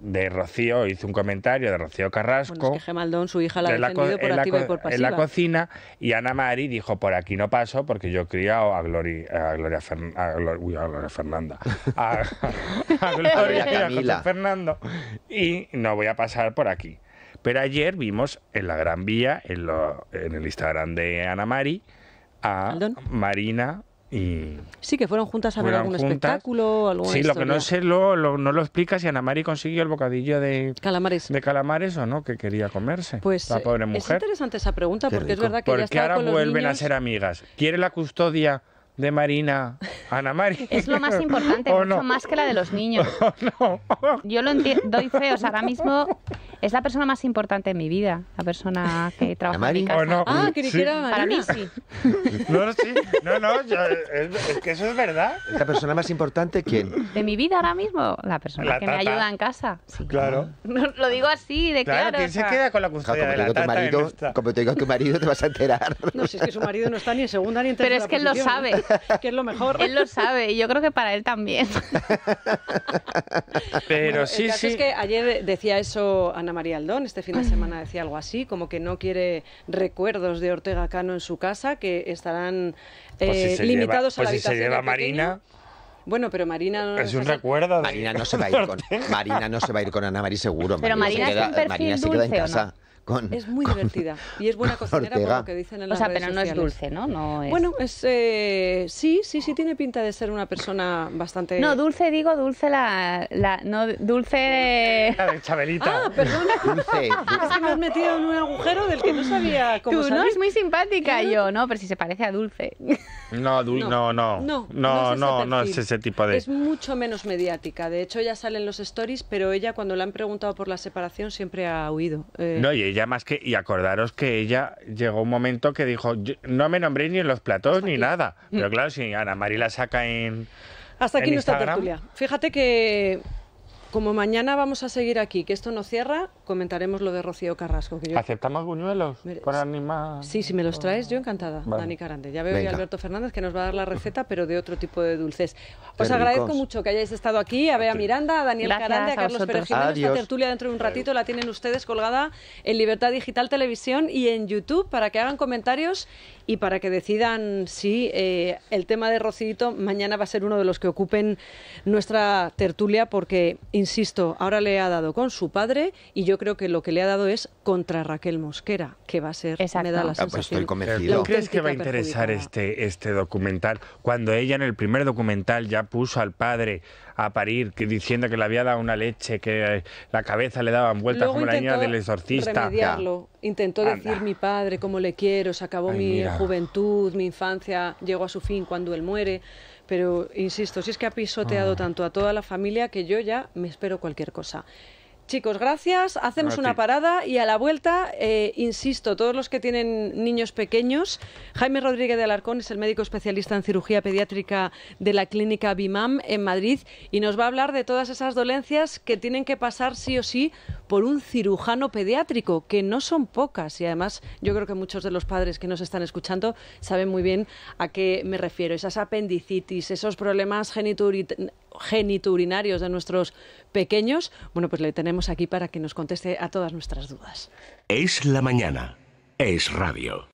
de Rocío, hizo un comentario de Rocío Carrasco. Gemaldón, su hija, la ha defendido En la cocina, y Ana Mari dijo, por aquí no paso porque yo he criado a, Gloria, a, Gloria, a, Fernanda, a, Fernando, y no voy a pasar por aquí. Pero ayer vimos en la Gran Vía, en, en el Instagram de Ana Mari, a Marina y sí, que fueron juntas a ver algún o espectáculo, así. Sí, lo que no sé, lo, no lo explica si Ana Mari consiguió el bocadillo de calamares, de calamares o no, que quería comerse. Pues la mujer. es interesante esa pregunta porque es verdad que ¿Por ya ahora con los vuelven a ser amigas. ¿Quiere la custodia de Marina Ana Mari. Es lo más importante, mucho más que la de los niños. Yo lo entiendo doy feos ahora mismo es la persona más importante de mi vida, la persona que trabaja en mi casa. Ah, que ni Para mí sí. No, sí. No, no, es, que eso es verdad. ¿Es la persona más importante quién? De mi vida ahora mismo, la persona que me ayuda en casa. Sí. Claro. lo digo así, de claro. claro ¿Quién se queda con la custodia de marido, Como te digo tu marido, te vas a enterar. No, si es que su marido no está ni en segunda ni en tercera Pero es que él lo sabe. ¿eh? Que es lo mejor. Él lo sabe y yo creo que para él también. Pero sí, sí. es que ayer decía eso Ana María Aldón este fin de semana decía algo así, como que no quiere recuerdos de Ortega Cano en su casa, que estarán pues eh, limitados a pues la si Se lleva Marina. Bueno, pero Marina no es un recuerdo. Marina no se va a ir con Marina no se va a ir con Ana María seguro. Pero Marina, se queda, en casa. Es muy divertida y es buena cocinera que dicen en las O sea, pero no es dulce, ¿no? Bueno, es, eh, sí, sí, sí, tiene pinta de ser una persona bastante. No, dulce, digo, dulce la. la no, dulce. de Chabelita. Ah, Dulce, Es que me has metido en un agujero del que no sabía cómo Tú no es muy simpática yo, ¿no? Pero si se parece a dulce. No, no, no. No, no, no, es ese tipo de. Es mucho menos mediática. De hecho, ya salen los stories, pero ella cuando le han preguntado por la separación siempre ha huido. Eh, no, y y acordaros que ella llegó un momento que dijo: No me nombréis ni en los platos ni nada. Mm. Pero claro, si Ana María la saca en. Hasta aquí nuestra tertulia. Fíjate que como mañana vamos a seguir aquí, que esto no cierra, comentaremos lo de Rocío Carrasco. ¿Aceptamos buñuelos para Sí, si me los traes, yo encantada, Dani Carande. Ya veo a Alberto Fernández que nos va a dar la receta, pero de otro tipo de dulces. Os agradezco mucho que hayáis estado aquí, a Bea Miranda, a Daniel Carande, a, Carlos Pérez Esta tertulia dentro de un ratito la tienen ustedes colgada en Libertad Digital Televisión y en YouTube para que hagan comentarios y para que decidan si eh, el tema de Rocío mañana va a ser uno de los que ocupen nuestra tertulia, porque, insisto, ahora le ha dado con su padre y yo yo creo que lo que le ha dado es contra Raquel Mosquera, que va a ser, me da la ah, pues sensación. crees que va a interesar este, este documental? Cuando ella en el primer documental ya puso al padre a parir, que, diciendo que le había dado una leche, que eh, la cabeza le daban vueltas como la niña del exorcista. Intentó decir mi padre, cómo le quiero, se acabó mi juventud, mi infancia, llegó a su fin cuando él muere pero insisto, si es que ha pisoteado ah. tanto a toda la familia que yo ya me espero cualquier cosa. Chicos, gracias. Hacemos una parada y a la vuelta, eh, insisto, todos los que tienen niños pequeños, Jaime Rodríguez de Alarcón es el médico especialista en cirugía pediátrica de la clínica BIMAM en Madrid y nos va a hablar de todas esas dolencias que tienen que pasar sí o sí por un cirujano pediátrico, que no son pocas. Y además yo creo que muchos de los padres que nos están escuchando saben muy bien a qué me refiero. Esas apendicitis, esos problemas geniturinarios de nuestros pequeños. Bueno, pues le tenemos aquí para que nos conteste a todas nuestras dudas. Es la mañana. Es radio.